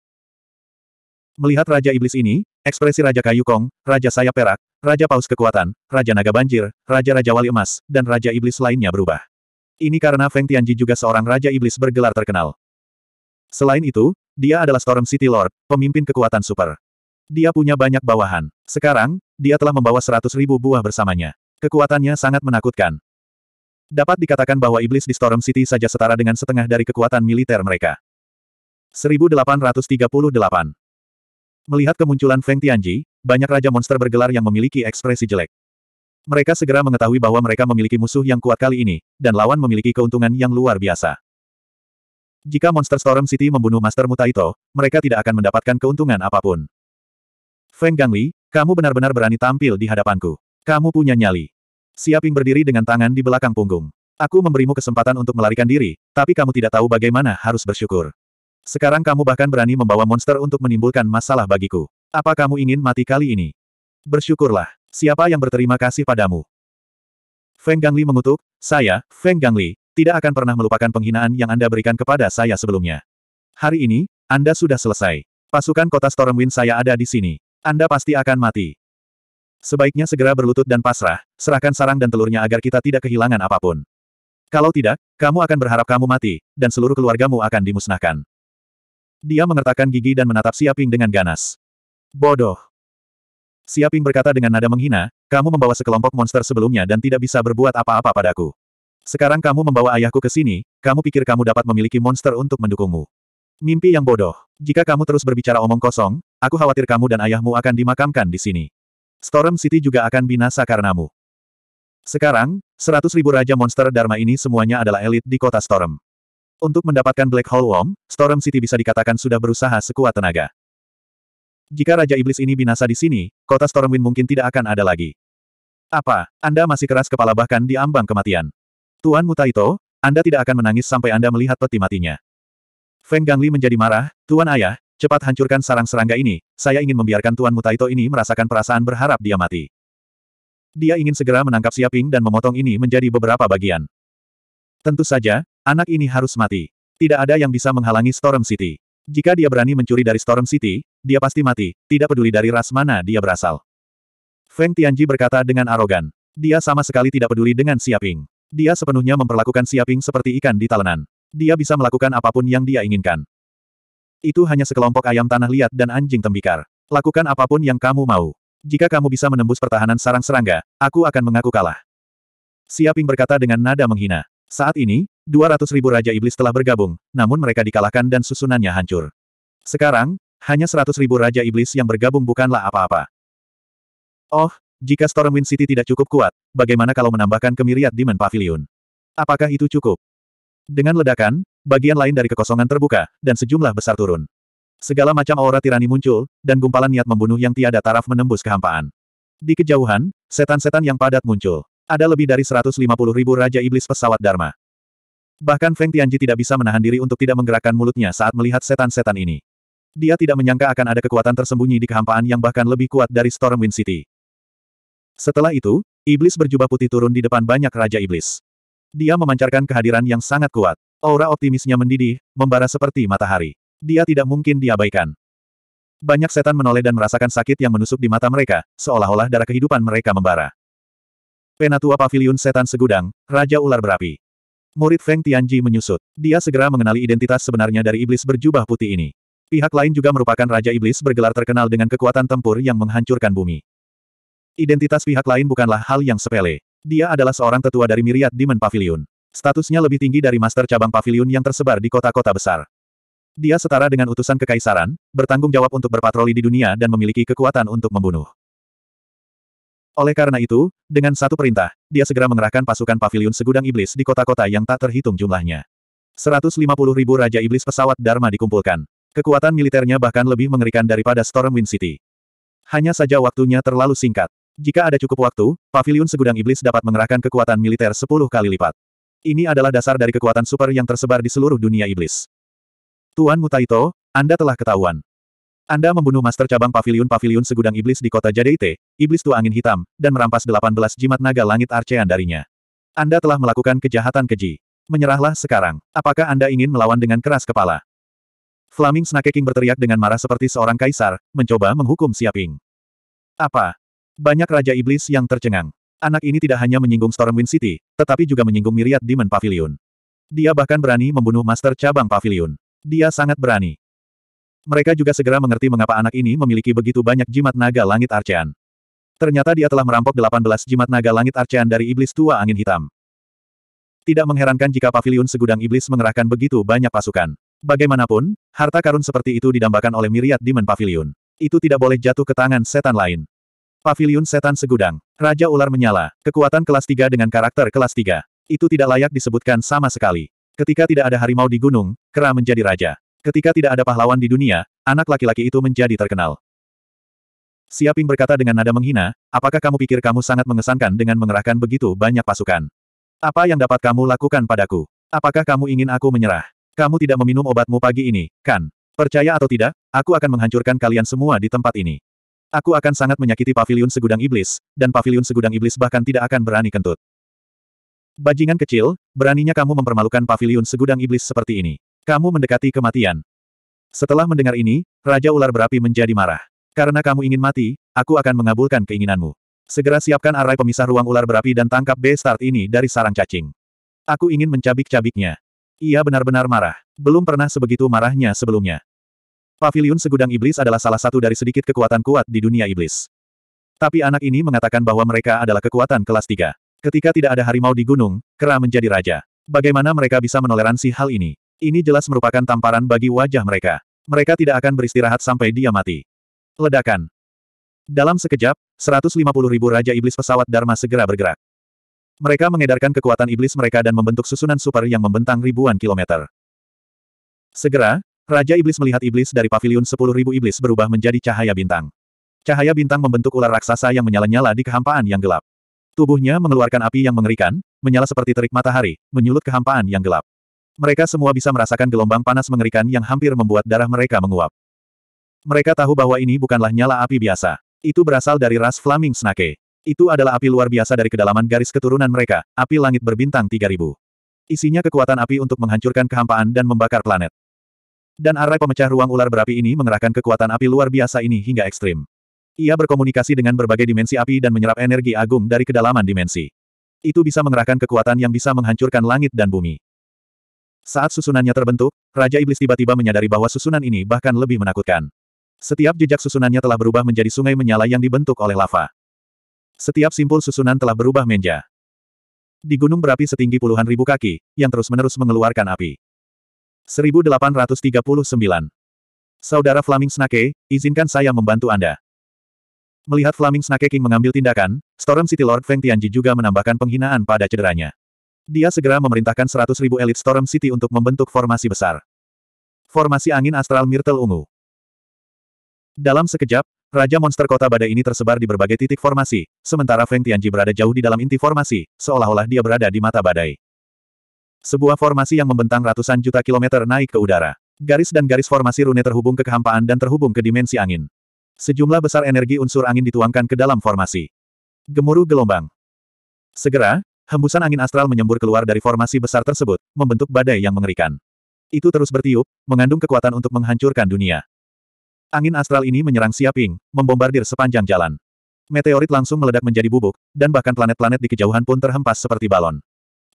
Melihat Raja Iblis ini, Ekspresi Raja Kayu Kong, Raja Sayap Perak, Raja Paus Kekuatan, Raja Naga Banjir, Raja-Raja Wali Emas, dan Raja Iblis lainnya berubah. Ini karena Feng Tianji juga seorang Raja Iblis bergelar terkenal. Selain itu, dia adalah Storm City Lord, pemimpin kekuatan super. Dia punya banyak bawahan. Sekarang, dia telah membawa seratus ribu buah bersamanya. Kekuatannya sangat menakutkan. Dapat dikatakan bahwa iblis di Storm City saja setara dengan setengah dari kekuatan militer mereka. 1838 Melihat kemunculan Feng Tianji, banyak raja monster bergelar yang memiliki ekspresi jelek. Mereka segera mengetahui bahwa mereka memiliki musuh yang kuat kali ini, dan lawan memiliki keuntungan yang luar biasa. Jika Monster Storm City membunuh Master Mutaito, mereka tidak akan mendapatkan keuntungan apapun. Feng Gangli, kamu benar-benar berani tampil di hadapanku. Kamu punya nyali. Siaping berdiri dengan tangan di belakang punggung. Aku memberimu kesempatan untuk melarikan diri, tapi kamu tidak tahu bagaimana harus bersyukur. Sekarang kamu bahkan berani membawa monster untuk menimbulkan masalah bagiku. Apa kamu ingin mati kali ini? Bersyukurlah. Siapa yang berterima kasih padamu? Feng Gangli mengutuk, saya, Feng Gangli, tidak akan pernah melupakan penghinaan yang Anda berikan kepada saya sebelumnya. Hari ini, Anda sudah selesai. Pasukan kota Stormwind saya ada di sini. Anda pasti akan mati. Sebaiknya segera berlutut dan pasrah, serahkan sarang dan telurnya agar kita tidak kehilangan apapun. Kalau tidak, kamu akan berharap kamu mati, dan seluruh keluargamu akan dimusnahkan. Dia mengertakkan gigi dan menatap Siaping dengan ganas. Bodoh. Siaping berkata dengan nada menghina, kamu membawa sekelompok monster sebelumnya dan tidak bisa berbuat apa-apa padaku. Sekarang kamu membawa ayahku ke sini, kamu pikir kamu dapat memiliki monster untuk mendukungmu. Mimpi yang bodoh. Jika kamu terus berbicara omong kosong, aku khawatir kamu dan ayahmu akan dimakamkan di sini. Storm City juga akan binasa karenamu. Sekarang, seratus ribu raja monster Dharma ini semuanya adalah elit di kota Storm. Untuk mendapatkan Black Hole Worm, Storm City bisa dikatakan sudah berusaha sekuat tenaga. Jika Raja Iblis ini binasa di sini, kota Stormwind mungkin tidak akan ada lagi. Apa, Anda masih keras kepala bahkan di ambang kematian? Tuan Mutaito, Anda tidak akan menangis sampai Anda melihat peti matinya. Feng Gangli menjadi marah, Tuan Ayah, cepat hancurkan sarang serangga ini, saya ingin membiarkan Tuan Mutaito ini merasakan perasaan berharap dia mati. Dia ingin segera menangkap Siaping dan memotong ini menjadi beberapa bagian. Tentu saja, Anak ini harus mati. Tidak ada yang bisa menghalangi Storm City. Jika dia berani mencuri dari Storm City, dia pasti mati, tidak peduli dari ras mana dia berasal. Feng Tianji berkata dengan arogan. Dia sama sekali tidak peduli dengan Siaping. Dia sepenuhnya memperlakukan Siaping seperti ikan di talenan. Dia bisa melakukan apapun yang dia inginkan. Itu hanya sekelompok ayam tanah liat dan anjing tembikar. Lakukan apapun yang kamu mau. Jika kamu bisa menembus pertahanan sarang serangga, aku akan mengaku kalah. Siaping berkata dengan nada menghina. Saat ini, 200 ribu Raja Iblis telah bergabung, namun mereka dikalahkan dan susunannya hancur. Sekarang, hanya 100 ribu Raja Iblis yang bergabung bukanlah apa-apa. Oh, jika Stormwind City tidak cukup kuat, bagaimana kalau menambahkan kemiriat di Demon Pavilion? Apakah itu cukup? Dengan ledakan, bagian lain dari kekosongan terbuka, dan sejumlah besar turun. Segala macam aura tirani muncul, dan gumpalan niat membunuh yang tiada taraf menembus kehampaan. Di kejauhan, setan-setan yang padat muncul. Ada lebih dari 150 ribu Raja Iblis Pesawat Dharma. Bahkan Feng Tianji tidak bisa menahan diri untuk tidak menggerakkan mulutnya saat melihat setan-setan ini. Dia tidak menyangka akan ada kekuatan tersembunyi di kehampaan yang bahkan lebih kuat dari Stormwind City. Setelah itu, iblis berjubah putih turun di depan banyak Raja Iblis. Dia memancarkan kehadiran yang sangat kuat. Aura optimisnya mendidih, membara seperti matahari. Dia tidak mungkin diabaikan. Banyak setan menoleh dan merasakan sakit yang menusuk di mata mereka, seolah-olah darah kehidupan mereka membara. Penatua Paviliun Setan Segudang, Raja Ular Berapi. Murid Feng Tianji menyusut. Dia segera mengenali identitas sebenarnya dari iblis berjubah putih ini. Pihak lain juga merupakan Raja Iblis bergelar terkenal dengan kekuatan tempur yang menghancurkan bumi. Identitas pihak lain bukanlah hal yang sepele. Dia adalah seorang tetua dari Miriat Demon Pavilion. Statusnya lebih tinggi dari master cabang pavilion yang tersebar di kota-kota besar. Dia setara dengan utusan kekaisaran, bertanggung jawab untuk berpatroli di dunia dan memiliki kekuatan untuk membunuh. Oleh karena itu, dengan satu perintah, dia segera mengerahkan pasukan pavilion segudang iblis di kota-kota yang tak terhitung jumlahnya. 150 ribu Raja Iblis pesawat Dharma dikumpulkan. Kekuatan militernya bahkan lebih mengerikan daripada Stormwind City. Hanya saja waktunya terlalu singkat. Jika ada cukup waktu, pavilion segudang iblis dapat mengerahkan kekuatan militer 10 kali lipat. Ini adalah dasar dari kekuatan super yang tersebar di seluruh dunia iblis. Tuan Mutaito, Anda telah ketahuan. Anda membunuh master cabang pavilion-pavilion segudang iblis di kota Jadeite, iblis tua angin hitam, dan merampas 18 jimat naga langit Arcean darinya. Anda telah melakukan kejahatan keji. Menyerahlah sekarang. Apakah Anda ingin melawan dengan keras kepala? Flaming Snake King berteriak dengan marah seperti seorang kaisar, mencoba menghukum Siaping. Apa? Banyak Raja Iblis yang tercengang. Anak ini tidak hanya menyinggung Stormwind City, tetapi juga menyinggung Myriad Demon Pavilion. Dia bahkan berani membunuh Master Cabang Pavilion. Dia sangat berani. Mereka juga segera mengerti mengapa anak ini memiliki begitu banyak jimat naga langit Arcean. Ternyata dia telah merampok 18 jimat naga langit Arcean dari iblis tua angin hitam. Tidak mengherankan jika pavilion segudang iblis mengerahkan begitu banyak pasukan. Bagaimanapun, harta karun seperti itu didambakan oleh miriat Demon Pavilion. Itu tidak boleh jatuh ke tangan setan lain. Pavilion Setan Segudang. Raja Ular menyala. Kekuatan kelas 3 dengan karakter kelas 3. Itu tidak layak disebutkan sama sekali. Ketika tidak ada harimau di gunung, Kera menjadi raja. Ketika tidak ada pahlawan di dunia, anak laki-laki itu menjadi terkenal. Siaping berkata dengan nada menghina, apakah kamu pikir kamu sangat mengesankan dengan mengerahkan begitu banyak pasukan? Apa yang dapat kamu lakukan padaku? Apakah kamu ingin aku menyerah? Kamu tidak meminum obatmu pagi ini, kan? Percaya atau tidak, aku akan menghancurkan kalian semua di tempat ini. Aku akan sangat menyakiti pavilion segudang iblis, dan pavilion segudang iblis bahkan tidak akan berani kentut. Bajingan kecil, beraninya kamu mempermalukan pavilion segudang iblis seperti ini. Kamu mendekati kematian. Setelah mendengar ini, Raja Ular Berapi menjadi marah. Karena kamu ingin mati, aku akan mengabulkan keinginanmu. Segera siapkan arai pemisah ruang ular berapi dan tangkap B-Start ini dari sarang cacing. Aku ingin mencabik-cabiknya. Ia benar-benar marah. Belum pernah sebegitu marahnya sebelumnya. Paviliun segudang iblis adalah salah satu dari sedikit kekuatan kuat di dunia iblis. Tapi anak ini mengatakan bahwa mereka adalah kekuatan kelas 3. Ketika tidak ada harimau di gunung, Kera menjadi raja. Bagaimana mereka bisa menoleransi hal ini? Ini jelas merupakan tamparan bagi wajah mereka. Mereka tidak akan beristirahat sampai dia mati. Ledakan. Dalam sekejap, 150 ribu Raja Iblis pesawat Dharma segera bergerak. Mereka mengedarkan kekuatan iblis mereka dan membentuk susunan super yang membentang ribuan kilometer. Segera, Raja Iblis melihat iblis dari pavilion ribu iblis berubah menjadi cahaya bintang. Cahaya bintang membentuk ular raksasa yang menyala-nyala di kehampaan yang gelap. Tubuhnya mengeluarkan api yang mengerikan, menyala seperti terik matahari, menyulut kehampaan yang gelap. Mereka semua bisa merasakan gelombang panas mengerikan yang hampir membuat darah mereka menguap. Mereka tahu bahwa ini bukanlah nyala api biasa. Itu berasal dari ras Flaming Snake. Itu adalah api luar biasa dari kedalaman garis keturunan mereka, api langit berbintang 3000. Isinya kekuatan api untuk menghancurkan kehampaan dan membakar planet. Dan arai pemecah ruang ular berapi ini mengerahkan kekuatan api luar biasa ini hingga ekstrim. Ia berkomunikasi dengan berbagai dimensi api dan menyerap energi agung dari kedalaman dimensi. Itu bisa mengerahkan kekuatan yang bisa menghancurkan langit dan bumi. Saat susunannya terbentuk, Raja Iblis tiba-tiba menyadari bahwa susunan ini bahkan lebih menakutkan. Setiap jejak susunannya telah berubah menjadi sungai menyala yang dibentuk oleh lava. Setiap simpul susunan telah berubah menja. Di gunung berapi setinggi puluhan ribu kaki, yang terus-menerus mengeluarkan api. 1839. Saudara Flaming Snake, izinkan saya membantu Anda. Melihat Flaming Snake King mengambil tindakan, Storm City Lord Feng Tianji juga menambahkan penghinaan pada cederanya. Dia segera memerintahkan 100.000 elit Storm City untuk membentuk formasi besar. Formasi angin astral Myrtle Ungu. Dalam sekejap, Raja monster kota badai ini tersebar di berbagai titik formasi, sementara Feng Tianji berada jauh di dalam inti formasi, seolah-olah dia berada di mata badai. Sebuah formasi yang membentang ratusan juta kilometer naik ke udara. Garis dan garis formasi rune terhubung ke kehampaan dan terhubung ke dimensi angin. Sejumlah besar energi unsur angin dituangkan ke dalam formasi. Gemuruh gelombang. Segera, Hembusan angin astral menyembur keluar dari formasi besar tersebut, membentuk badai yang mengerikan. Itu terus bertiup, mengandung kekuatan untuk menghancurkan dunia. Angin astral ini menyerang Siaping, membombardir sepanjang jalan. Meteorit langsung meledak menjadi bubuk, dan bahkan planet-planet di kejauhan pun terhempas seperti balon.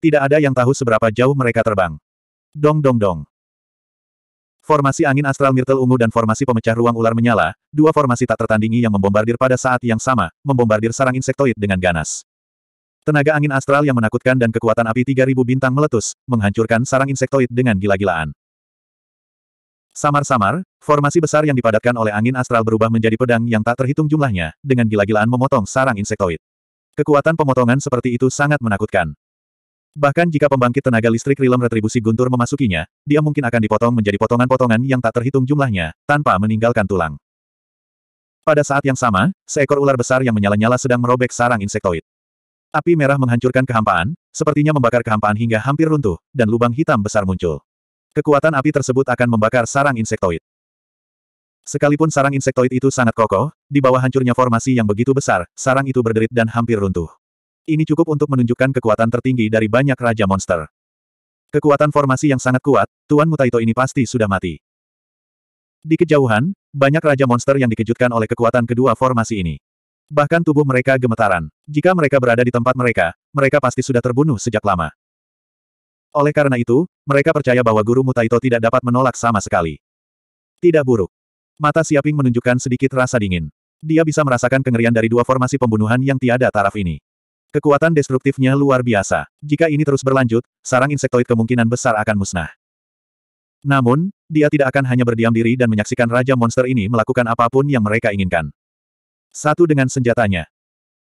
Tidak ada yang tahu seberapa jauh mereka terbang. Dong dong dong. Formasi angin astral Myrtle ungu dan formasi pemecah ruang ular menyala, dua formasi tak tertandingi yang membombardir pada saat yang sama, membombardir sarang insektoid dengan ganas. Tenaga angin astral yang menakutkan dan kekuatan api 3000 bintang meletus, menghancurkan sarang insektoid dengan gila-gilaan. Samar-samar, formasi besar yang dipadatkan oleh angin astral berubah menjadi pedang yang tak terhitung jumlahnya, dengan gila-gilaan memotong sarang insektoid. Kekuatan pemotongan seperti itu sangat menakutkan. Bahkan jika pembangkit tenaga listrik rilem retribusi guntur memasukinya, dia mungkin akan dipotong menjadi potongan-potongan yang tak terhitung jumlahnya, tanpa meninggalkan tulang. Pada saat yang sama, seekor ular besar yang menyala-nyala sedang merobek sarang insektoid. Api merah menghancurkan kehampaan, sepertinya membakar kehampaan hingga hampir runtuh, dan lubang hitam besar muncul. Kekuatan api tersebut akan membakar sarang insektoid. Sekalipun sarang insektoid itu sangat kokoh, di bawah hancurnya formasi yang begitu besar, sarang itu berderit dan hampir runtuh. Ini cukup untuk menunjukkan kekuatan tertinggi dari banyak raja monster. Kekuatan formasi yang sangat kuat, Tuan Mutaito ini pasti sudah mati. Di kejauhan, banyak raja monster yang dikejutkan oleh kekuatan kedua formasi ini. Bahkan tubuh mereka gemetaran. Jika mereka berada di tempat mereka, mereka pasti sudah terbunuh sejak lama. Oleh karena itu, mereka percaya bahwa guru Mutaito tidak dapat menolak sama sekali. Tidak buruk. Mata Siaping menunjukkan sedikit rasa dingin. Dia bisa merasakan kengerian dari dua formasi pembunuhan yang tiada taraf ini. Kekuatan destruktifnya luar biasa. Jika ini terus berlanjut, sarang insektoid kemungkinan besar akan musnah. Namun, dia tidak akan hanya berdiam diri dan menyaksikan Raja Monster ini melakukan apapun yang mereka inginkan. Satu dengan senjatanya.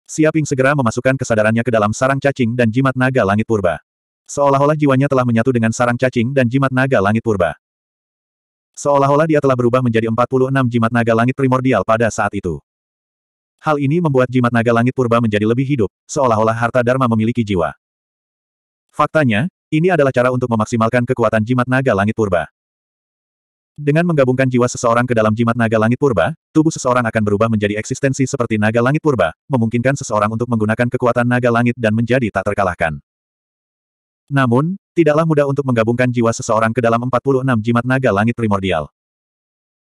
Siaping segera memasukkan kesadarannya ke dalam sarang cacing dan jimat naga langit purba. Seolah-olah jiwanya telah menyatu dengan sarang cacing dan jimat naga langit purba. Seolah-olah dia telah berubah menjadi 46 jimat naga langit primordial pada saat itu. Hal ini membuat jimat naga langit purba menjadi lebih hidup, seolah-olah harta dharma memiliki jiwa. Faktanya, ini adalah cara untuk memaksimalkan kekuatan jimat naga langit purba. Dengan menggabungkan jiwa seseorang ke dalam jimat naga langit purba, tubuh seseorang akan berubah menjadi eksistensi seperti naga langit purba, memungkinkan seseorang untuk menggunakan kekuatan naga langit dan menjadi tak terkalahkan. Namun, tidaklah mudah untuk menggabungkan jiwa seseorang ke dalam 46 jimat naga langit primordial.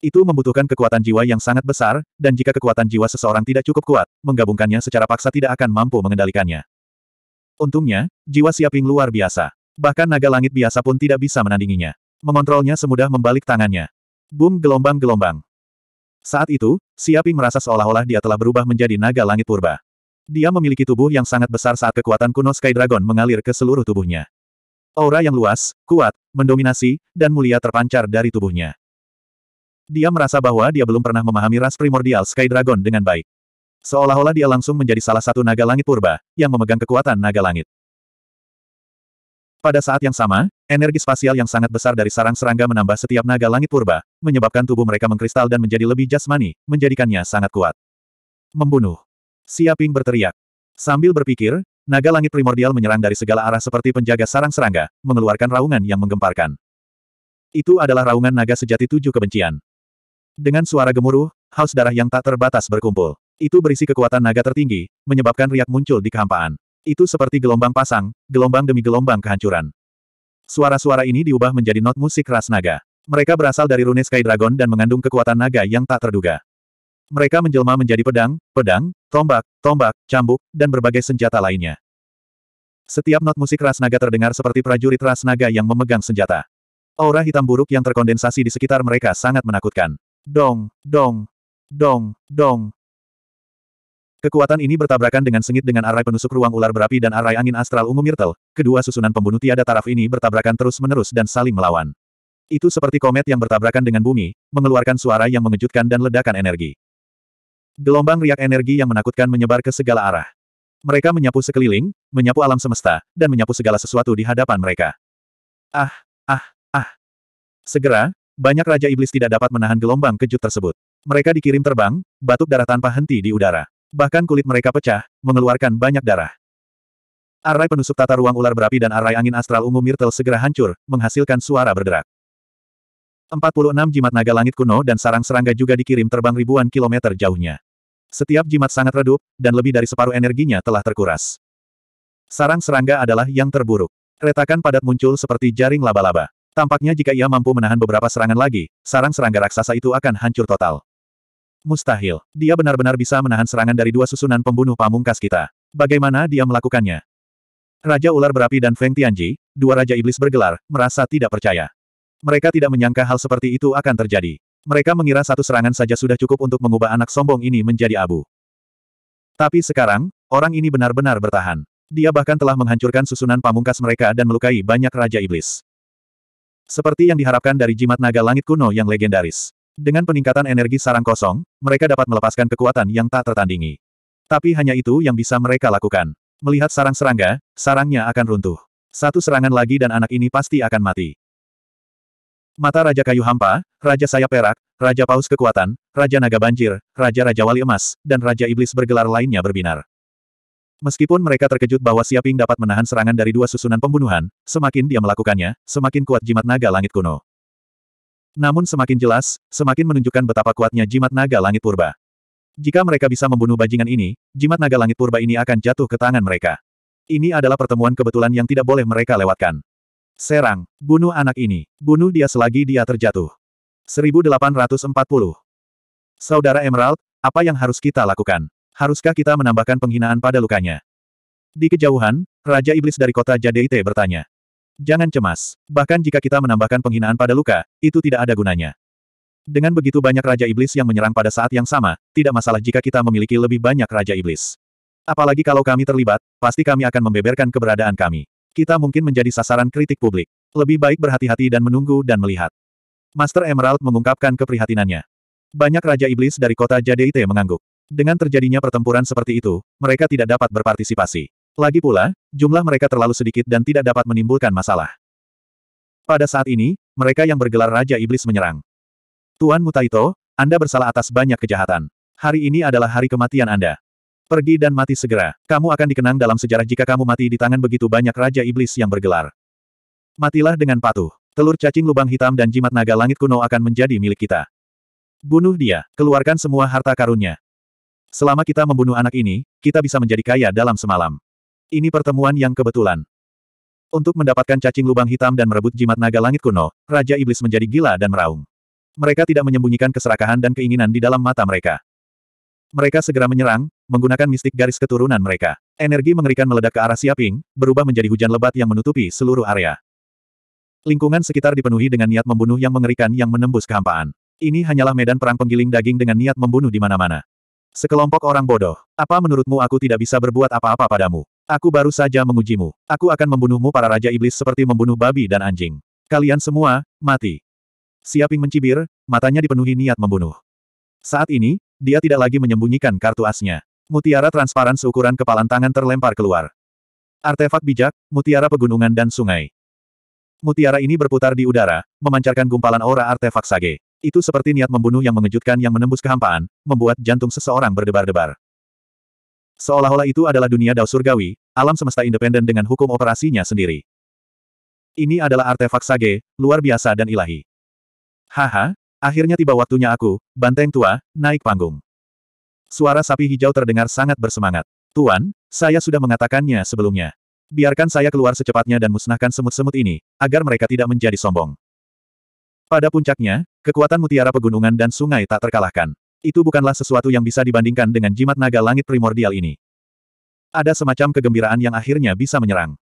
Itu membutuhkan kekuatan jiwa yang sangat besar, dan jika kekuatan jiwa seseorang tidak cukup kuat, menggabungkannya secara paksa tidak akan mampu mengendalikannya. Untungnya, jiwa siaping luar biasa. Bahkan naga langit biasa pun tidak bisa menandinginya mengontrolnya semudah membalik tangannya. Boom gelombang-gelombang. Saat itu, Siaping merasa seolah-olah dia telah berubah menjadi naga langit purba. Dia memiliki tubuh yang sangat besar saat kekuatan kuno Sky Dragon mengalir ke seluruh tubuhnya. Aura yang luas, kuat, mendominasi, dan mulia terpancar dari tubuhnya. Dia merasa bahwa dia belum pernah memahami ras primordial Sky Dragon dengan baik. Seolah-olah dia langsung menjadi salah satu naga langit purba, yang memegang kekuatan naga langit. Pada saat yang sama, energi spasial yang sangat besar dari sarang serangga menambah setiap naga langit purba, menyebabkan tubuh mereka mengkristal dan menjadi lebih jasmani, menjadikannya sangat kuat. Membunuh. Siaping berteriak. Sambil berpikir, naga langit primordial menyerang dari segala arah seperti penjaga sarang serangga, mengeluarkan raungan yang menggemparkan. Itu adalah raungan naga sejati tujuh kebencian. Dengan suara gemuruh, haus darah yang tak terbatas berkumpul. Itu berisi kekuatan naga tertinggi, menyebabkan riak muncul di kehampaan. Itu seperti gelombang pasang, gelombang demi gelombang kehancuran. Suara-suara ini diubah menjadi not musik ras naga. Mereka berasal dari rune Sky Dragon dan mengandung kekuatan naga yang tak terduga. Mereka menjelma menjadi pedang, pedang, tombak, tombak, cambuk, dan berbagai senjata lainnya. Setiap not musik ras naga terdengar seperti prajurit ras naga yang memegang senjata. Aura hitam buruk yang terkondensasi di sekitar mereka sangat menakutkan. Dong, dong, dong, dong, Kekuatan ini bertabrakan dengan sengit dengan arai penusuk ruang ular berapi dan arai angin astral ungu Myrtle, kedua susunan pembunuh tiada taraf ini bertabrakan terus-menerus dan saling melawan. Itu seperti komet yang bertabrakan dengan bumi, mengeluarkan suara yang mengejutkan dan ledakan energi. Gelombang riak energi yang menakutkan menyebar ke segala arah. Mereka menyapu sekeliling, menyapu alam semesta, dan menyapu segala sesuatu di hadapan mereka. Ah, ah, ah. Segera, banyak Raja Iblis tidak dapat menahan gelombang kejut tersebut. Mereka dikirim terbang, batuk darah tanpa henti di udara. Bahkan kulit mereka pecah, mengeluarkan banyak darah. Arai penusuk tata ruang ular berapi dan arai angin astral ungu Myrtle segera hancur, menghasilkan suara berderak. 46 jimat naga langit kuno dan sarang serangga juga dikirim terbang ribuan kilometer jauhnya. Setiap jimat sangat redup, dan lebih dari separuh energinya telah terkuras. Sarang serangga adalah yang terburuk. Retakan padat muncul seperti jaring laba-laba. Tampaknya jika ia mampu menahan beberapa serangan lagi, sarang serangga raksasa itu akan hancur total. Mustahil. Dia benar-benar bisa menahan serangan dari dua susunan pembunuh pamungkas kita. Bagaimana dia melakukannya? Raja Ular Berapi dan Feng Tianji, dua Raja Iblis bergelar, merasa tidak percaya. Mereka tidak menyangka hal seperti itu akan terjadi. Mereka mengira satu serangan saja sudah cukup untuk mengubah anak sombong ini menjadi abu. Tapi sekarang, orang ini benar-benar bertahan. Dia bahkan telah menghancurkan susunan pamungkas mereka dan melukai banyak Raja Iblis. Seperti yang diharapkan dari jimat naga langit kuno yang legendaris. Dengan peningkatan energi sarang kosong, mereka dapat melepaskan kekuatan yang tak tertandingi. Tapi hanya itu yang bisa mereka lakukan. Melihat sarang serangga, sarangnya akan runtuh. Satu serangan lagi dan anak ini pasti akan mati. Mata Raja Kayu Hampa, Raja Sayap Perak, Raja Paus Kekuatan, Raja Naga Banjir, Raja-Raja Wali Emas, dan Raja Iblis bergelar lainnya berbinar. Meskipun mereka terkejut bahwa Siaping dapat menahan serangan dari dua susunan pembunuhan, semakin dia melakukannya, semakin kuat jimat naga langit kuno. Namun semakin jelas, semakin menunjukkan betapa kuatnya jimat naga langit purba. Jika mereka bisa membunuh bajingan ini, jimat naga langit purba ini akan jatuh ke tangan mereka. Ini adalah pertemuan kebetulan yang tidak boleh mereka lewatkan. Serang, bunuh anak ini, bunuh dia selagi dia terjatuh. 1840. Saudara Emerald, apa yang harus kita lakukan? Haruskah kita menambahkan penghinaan pada lukanya? Di kejauhan, Raja Iblis dari kota Jadeite bertanya. Jangan cemas. Bahkan jika kita menambahkan penghinaan pada luka, itu tidak ada gunanya. Dengan begitu banyak Raja Iblis yang menyerang pada saat yang sama, tidak masalah jika kita memiliki lebih banyak Raja Iblis. Apalagi kalau kami terlibat, pasti kami akan membeberkan keberadaan kami. Kita mungkin menjadi sasaran kritik publik. Lebih baik berhati-hati dan menunggu dan melihat. Master Emerald mengungkapkan keprihatinannya. Banyak Raja Iblis dari kota Jadeite mengangguk. Dengan terjadinya pertempuran seperti itu, mereka tidak dapat berpartisipasi. Lagi pula, jumlah mereka terlalu sedikit dan tidak dapat menimbulkan masalah. Pada saat ini, mereka yang bergelar Raja Iblis menyerang. Tuan Mutaito, Anda bersalah atas banyak kejahatan. Hari ini adalah hari kematian Anda. Pergi dan mati segera. Kamu akan dikenang dalam sejarah jika kamu mati di tangan begitu banyak Raja Iblis yang bergelar. Matilah dengan patuh. Telur cacing lubang hitam dan jimat naga langit kuno akan menjadi milik kita. Bunuh dia, keluarkan semua harta karunnya. Selama kita membunuh anak ini, kita bisa menjadi kaya dalam semalam. Ini pertemuan yang kebetulan. Untuk mendapatkan cacing lubang hitam dan merebut jimat naga langit kuno, Raja Iblis menjadi gila dan meraung. Mereka tidak menyembunyikan keserakahan dan keinginan di dalam mata mereka. Mereka segera menyerang, menggunakan mistik garis keturunan mereka. Energi mengerikan meledak ke arah Siaping, berubah menjadi hujan lebat yang menutupi seluruh area. Lingkungan sekitar dipenuhi dengan niat membunuh yang mengerikan yang menembus kehampaan. Ini hanyalah medan perang penggiling daging dengan niat membunuh di mana-mana. Sekelompok orang bodoh, apa menurutmu aku tidak bisa berbuat apa-apa padamu? Aku baru saja mengujimu. Aku akan membunuhmu para raja iblis seperti membunuh babi dan anjing. Kalian semua, mati. Siaping mencibir, matanya dipenuhi niat membunuh. Saat ini, dia tidak lagi menyembunyikan kartu asnya. Mutiara transparan seukuran kepalan tangan terlempar keluar. Artefak bijak, mutiara pegunungan dan sungai. Mutiara ini berputar di udara, memancarkan gumpalan aura artefak sage. Itu seperti niat membunuh yang mengejutkan yang menembus kehampaan, membuat jantung seseorang berdebar-debar. Seolah-olah itu adalah dunia dao surgawi, alam semesta independen dengan hukum operasinya sendiri. Ini adalah artefak sage, luar biasa dan ilahi. Haha, akhirnya tiba waktunya aku, banteng tua, naik panggung. Suara sapi hijau terdengar sangat bersemangat. Tuan, saya sudah mengatakannya sebelumnya. Biarkan saya keluar secepatnya dan musnahkan semut-semut ini, agar mereka tidak menjadi sombong. Pada puncaknya, kekuatan mutiara pegunungan dan sungai tak terkalahkan itu bukanlah sesuatu yang bisa dibandingkan dengan jimat naga langit primordial ini. Ada semacam kegembiraan yang akhirnya bisa menyerang.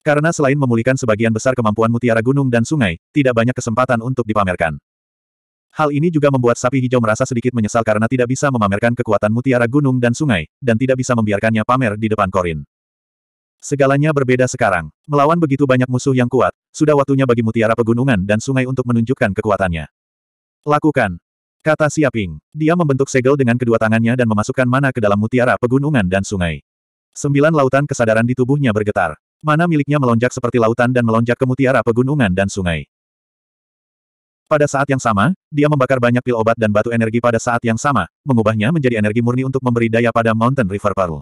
Karena selain memulihkan sebagian besar kemampuan mutiara gunung dan sungai, tidak banyak kesempatan untuk dipamerkan. Hal ini juga membuat sapi hijau merasa sedikit menyesal karena tidak bisa memamerkan kekuatan mutiara gunung dan sungai, dan tidak bisa membiarkannya pamer di depan Korin. Segalanya berbeda sekarang. Melawan begitu banyak musuh yang kuat, sudah waktunya bagi mutiara pegunungan dan sungai untuk menunjukkan kekuatannya. Lakukan. Kata Siaping. Dia membentuk segel dengan kedua tangannya dan memasukkan mana ke dalam mutiara pegunungan dan sungai. Sembilan lautan kesadaran di tubuhnya bergetar. Mana miliknya melonjak seperti lautan dan melonjak ke mutiara pegunungan dan sungai. Pada saat yang sama, dia membakar banyak pil obat dan batu energi pada saat yang sama, mengubahnya menjadi energi murni untuk memberi daya pada Mountain River Pearl.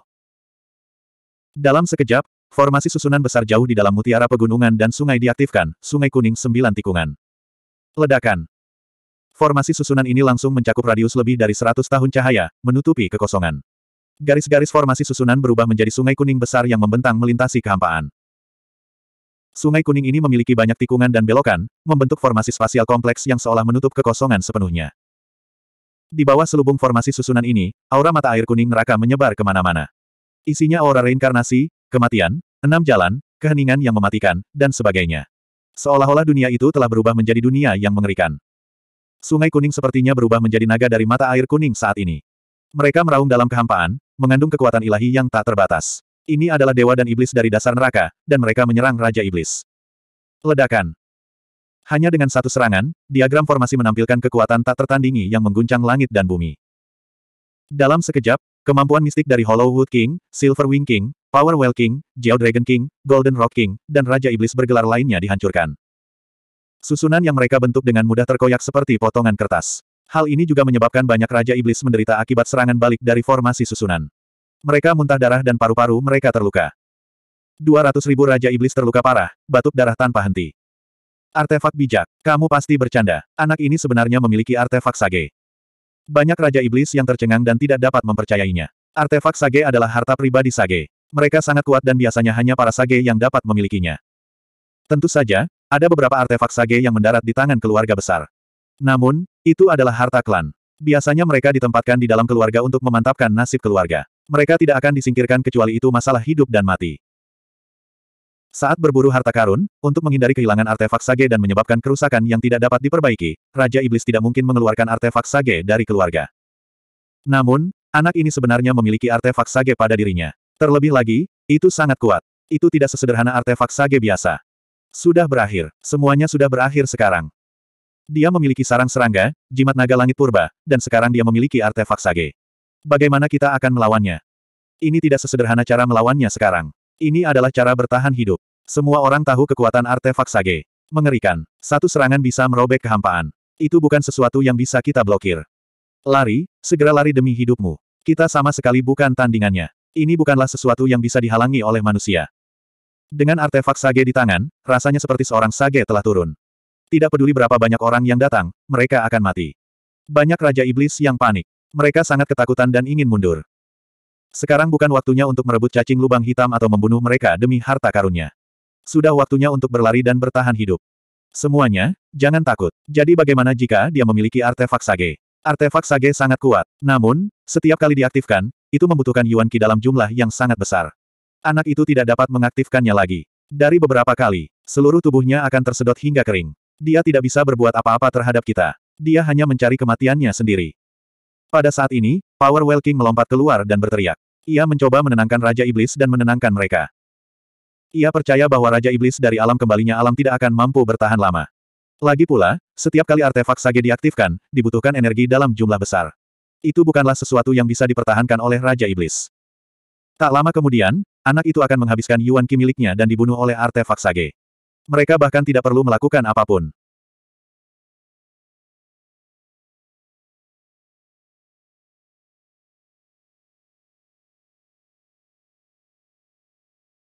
Dalam sekejap, formasi susunan besar jauh di dalam mutiara pegunungan dan sungai diaktifkan, sungai kuning sembilan tikungan. Ledakan. Formasi susunan ini langsung mencakup radius lebih dari 100 tahun cahaya, menutupi kekosongan. Garis-garis formasi susunan berubah menjadi sungai kuning besar yang membentang melintasi kehampaan. Sungai kuning ini memiliki banyak tikungan dan belokan, membentuk formasi spasial kompleks yang seolah menutup kekosongan sepenuhnya. Di bawah selubung formasi susunan ini, aura mata air kuning neraka menyebar kemana-mana. Isinya aura reinkarnasi, kematian, enam jalan, keheningan yang mematikan, dan sebagainya. Seolah-olah dunia itu telah berubah menjadi dunia yang mengerikan. Sungai kuning sepertinya berubah menjadi naga dari mata air kuning saat ini. Mereka meraung dalam kehampaan, mengandung kekuatan ilahi yang tak terbatas. Ini adalah dewa dan iblis dari dasar neraka, dan mereka menyerang Raja Iblis. Ledakan. Hanya dengan satu serangan, diagram formasi menampilkan kekuatan tak tertandingi yang mengguncang langit dan bumi. Dalam sekejap, kemampuan mistik dari Hollow Wood King, Silver Wing King, Power Well King, Geodragon King, Golden Rock King, dan Raja Iblis bergelar lainnya dihancurkan. Susunan yang mereka bentuk dengan mudah terkoyak seperti potongan kertas. Hal ini juga menyebabkan banyak Raja Iblis menderita akibat serangan balik dari formasi susunan. Mereka muntah darah dan paru-paru mereka terluka. 200 ribu Raja Iblis terluka parah, batuk darah tanpa henti. Artefak bijak, kamu pasti bercanda. Anak ini sebenarnya memiliki artefak sage. Banyak Raja Iblis yang tercengang dan tidak dapat mempercayainya. Artefak sage adalah harta pribadi sage. Mereka sangat kuat dan biasanya hanya para sage yang dapat memilikinya. Tentu saja, ada beberapa artefak sage yang mendarat di tangan keluarga besar. Namun, itu adalah harta klan. Biasanya mereka ditempatkan di dalam keluarga untuk memantapkan nasib keluarga. Mereka tidak akan disingkirkan kecuali itu masalah hidup dan mati. Saat berburu harta karun, untuk menghindari kehilangan artefak sage dan menyebabkan kerusakan yang tidak dapat diperbaiki, Raja Iblis tidak mungkin mengeluarkan artefak sage dari keluarga. Namun, anak ini sebenarnya memiliki artefak sage pada dirinya. Terlebih lagi, itu sangat kuat. Itu tidak sesederhana artefak sage biasa. Sudah berakhir, semuanya sudah berakhir sekarang. Dia memiliki sarang serangga, jimat naga langit purba, dan sekarang dia memiliki artefak sage. Bagaimana kita akan melawannya? Ini tidak sesederhana cara melawannya sekarang. Ini adalah cara bertahan hidup. Semua orang tahu kekuatan artefak sage. Mengerikan. Satu serangan bisa merobek kehampaan. Itu bukan sesuatu yang bisa kita blokir. Lari, segera lari demi hidupmu. Kita sama sekali bukan tandingannya. Ini bukanlah sesuatu yang bisa dihalangi oleh manusia. Dengan artefak sage di tangan, rasanya seperti seorang sage telah turun. Tidak peduli berapa banyak orang yang datang, mereka akan mati. Banyak Raja Iblis yang panik. Mereka sangat ketakutan dan ingin mundur. Sekarang bukan waktunya untuk merebut cacing lubang hitam atau membunuh mereka demi harta karunnya. Sudah waktunya untuk berlari dan bertahan hidup. Semuanya, jangan takut. Jadi bagaimana jika dia memiliki artefak sage? Artefak sage sangat kuat. Namun, setiap kali diaktifkan, itu membutuhkan Yuan Qi dalam jumlah yang sangat besar. Anak itu tidak dapat mengaktifkannya lagi. Dari beberapa kali, seluruh tubuhnya akan tersedot hingga kering. Dia tidak bisa berbuat apa-apa terhadap kita. Dia hanya mencari kematiannya sendiri. Pada saat ini, Power Well King melompat keluar dan berteriak. Ia mencoba menenangkan Raja Iblis dan menenangkan mereka. Ia percaya bahwa Raja Iblis dari alam kembalinya alam tidak akan mampu bertahan lama. Lagi pula, setiap kali artefak sage diaktifkan, dibutuhkan energi dalam jumlah besar. Itu bukanlah sesuatu yang bisa dipertahankan oleh Raja Iblis. Tak lama kemudian, Anak itu akan menghabiskan Yuan Qi miliknya dan dibunuh oleh artefak Sage. Mereka bahkan tidak perlu melakukan apapun.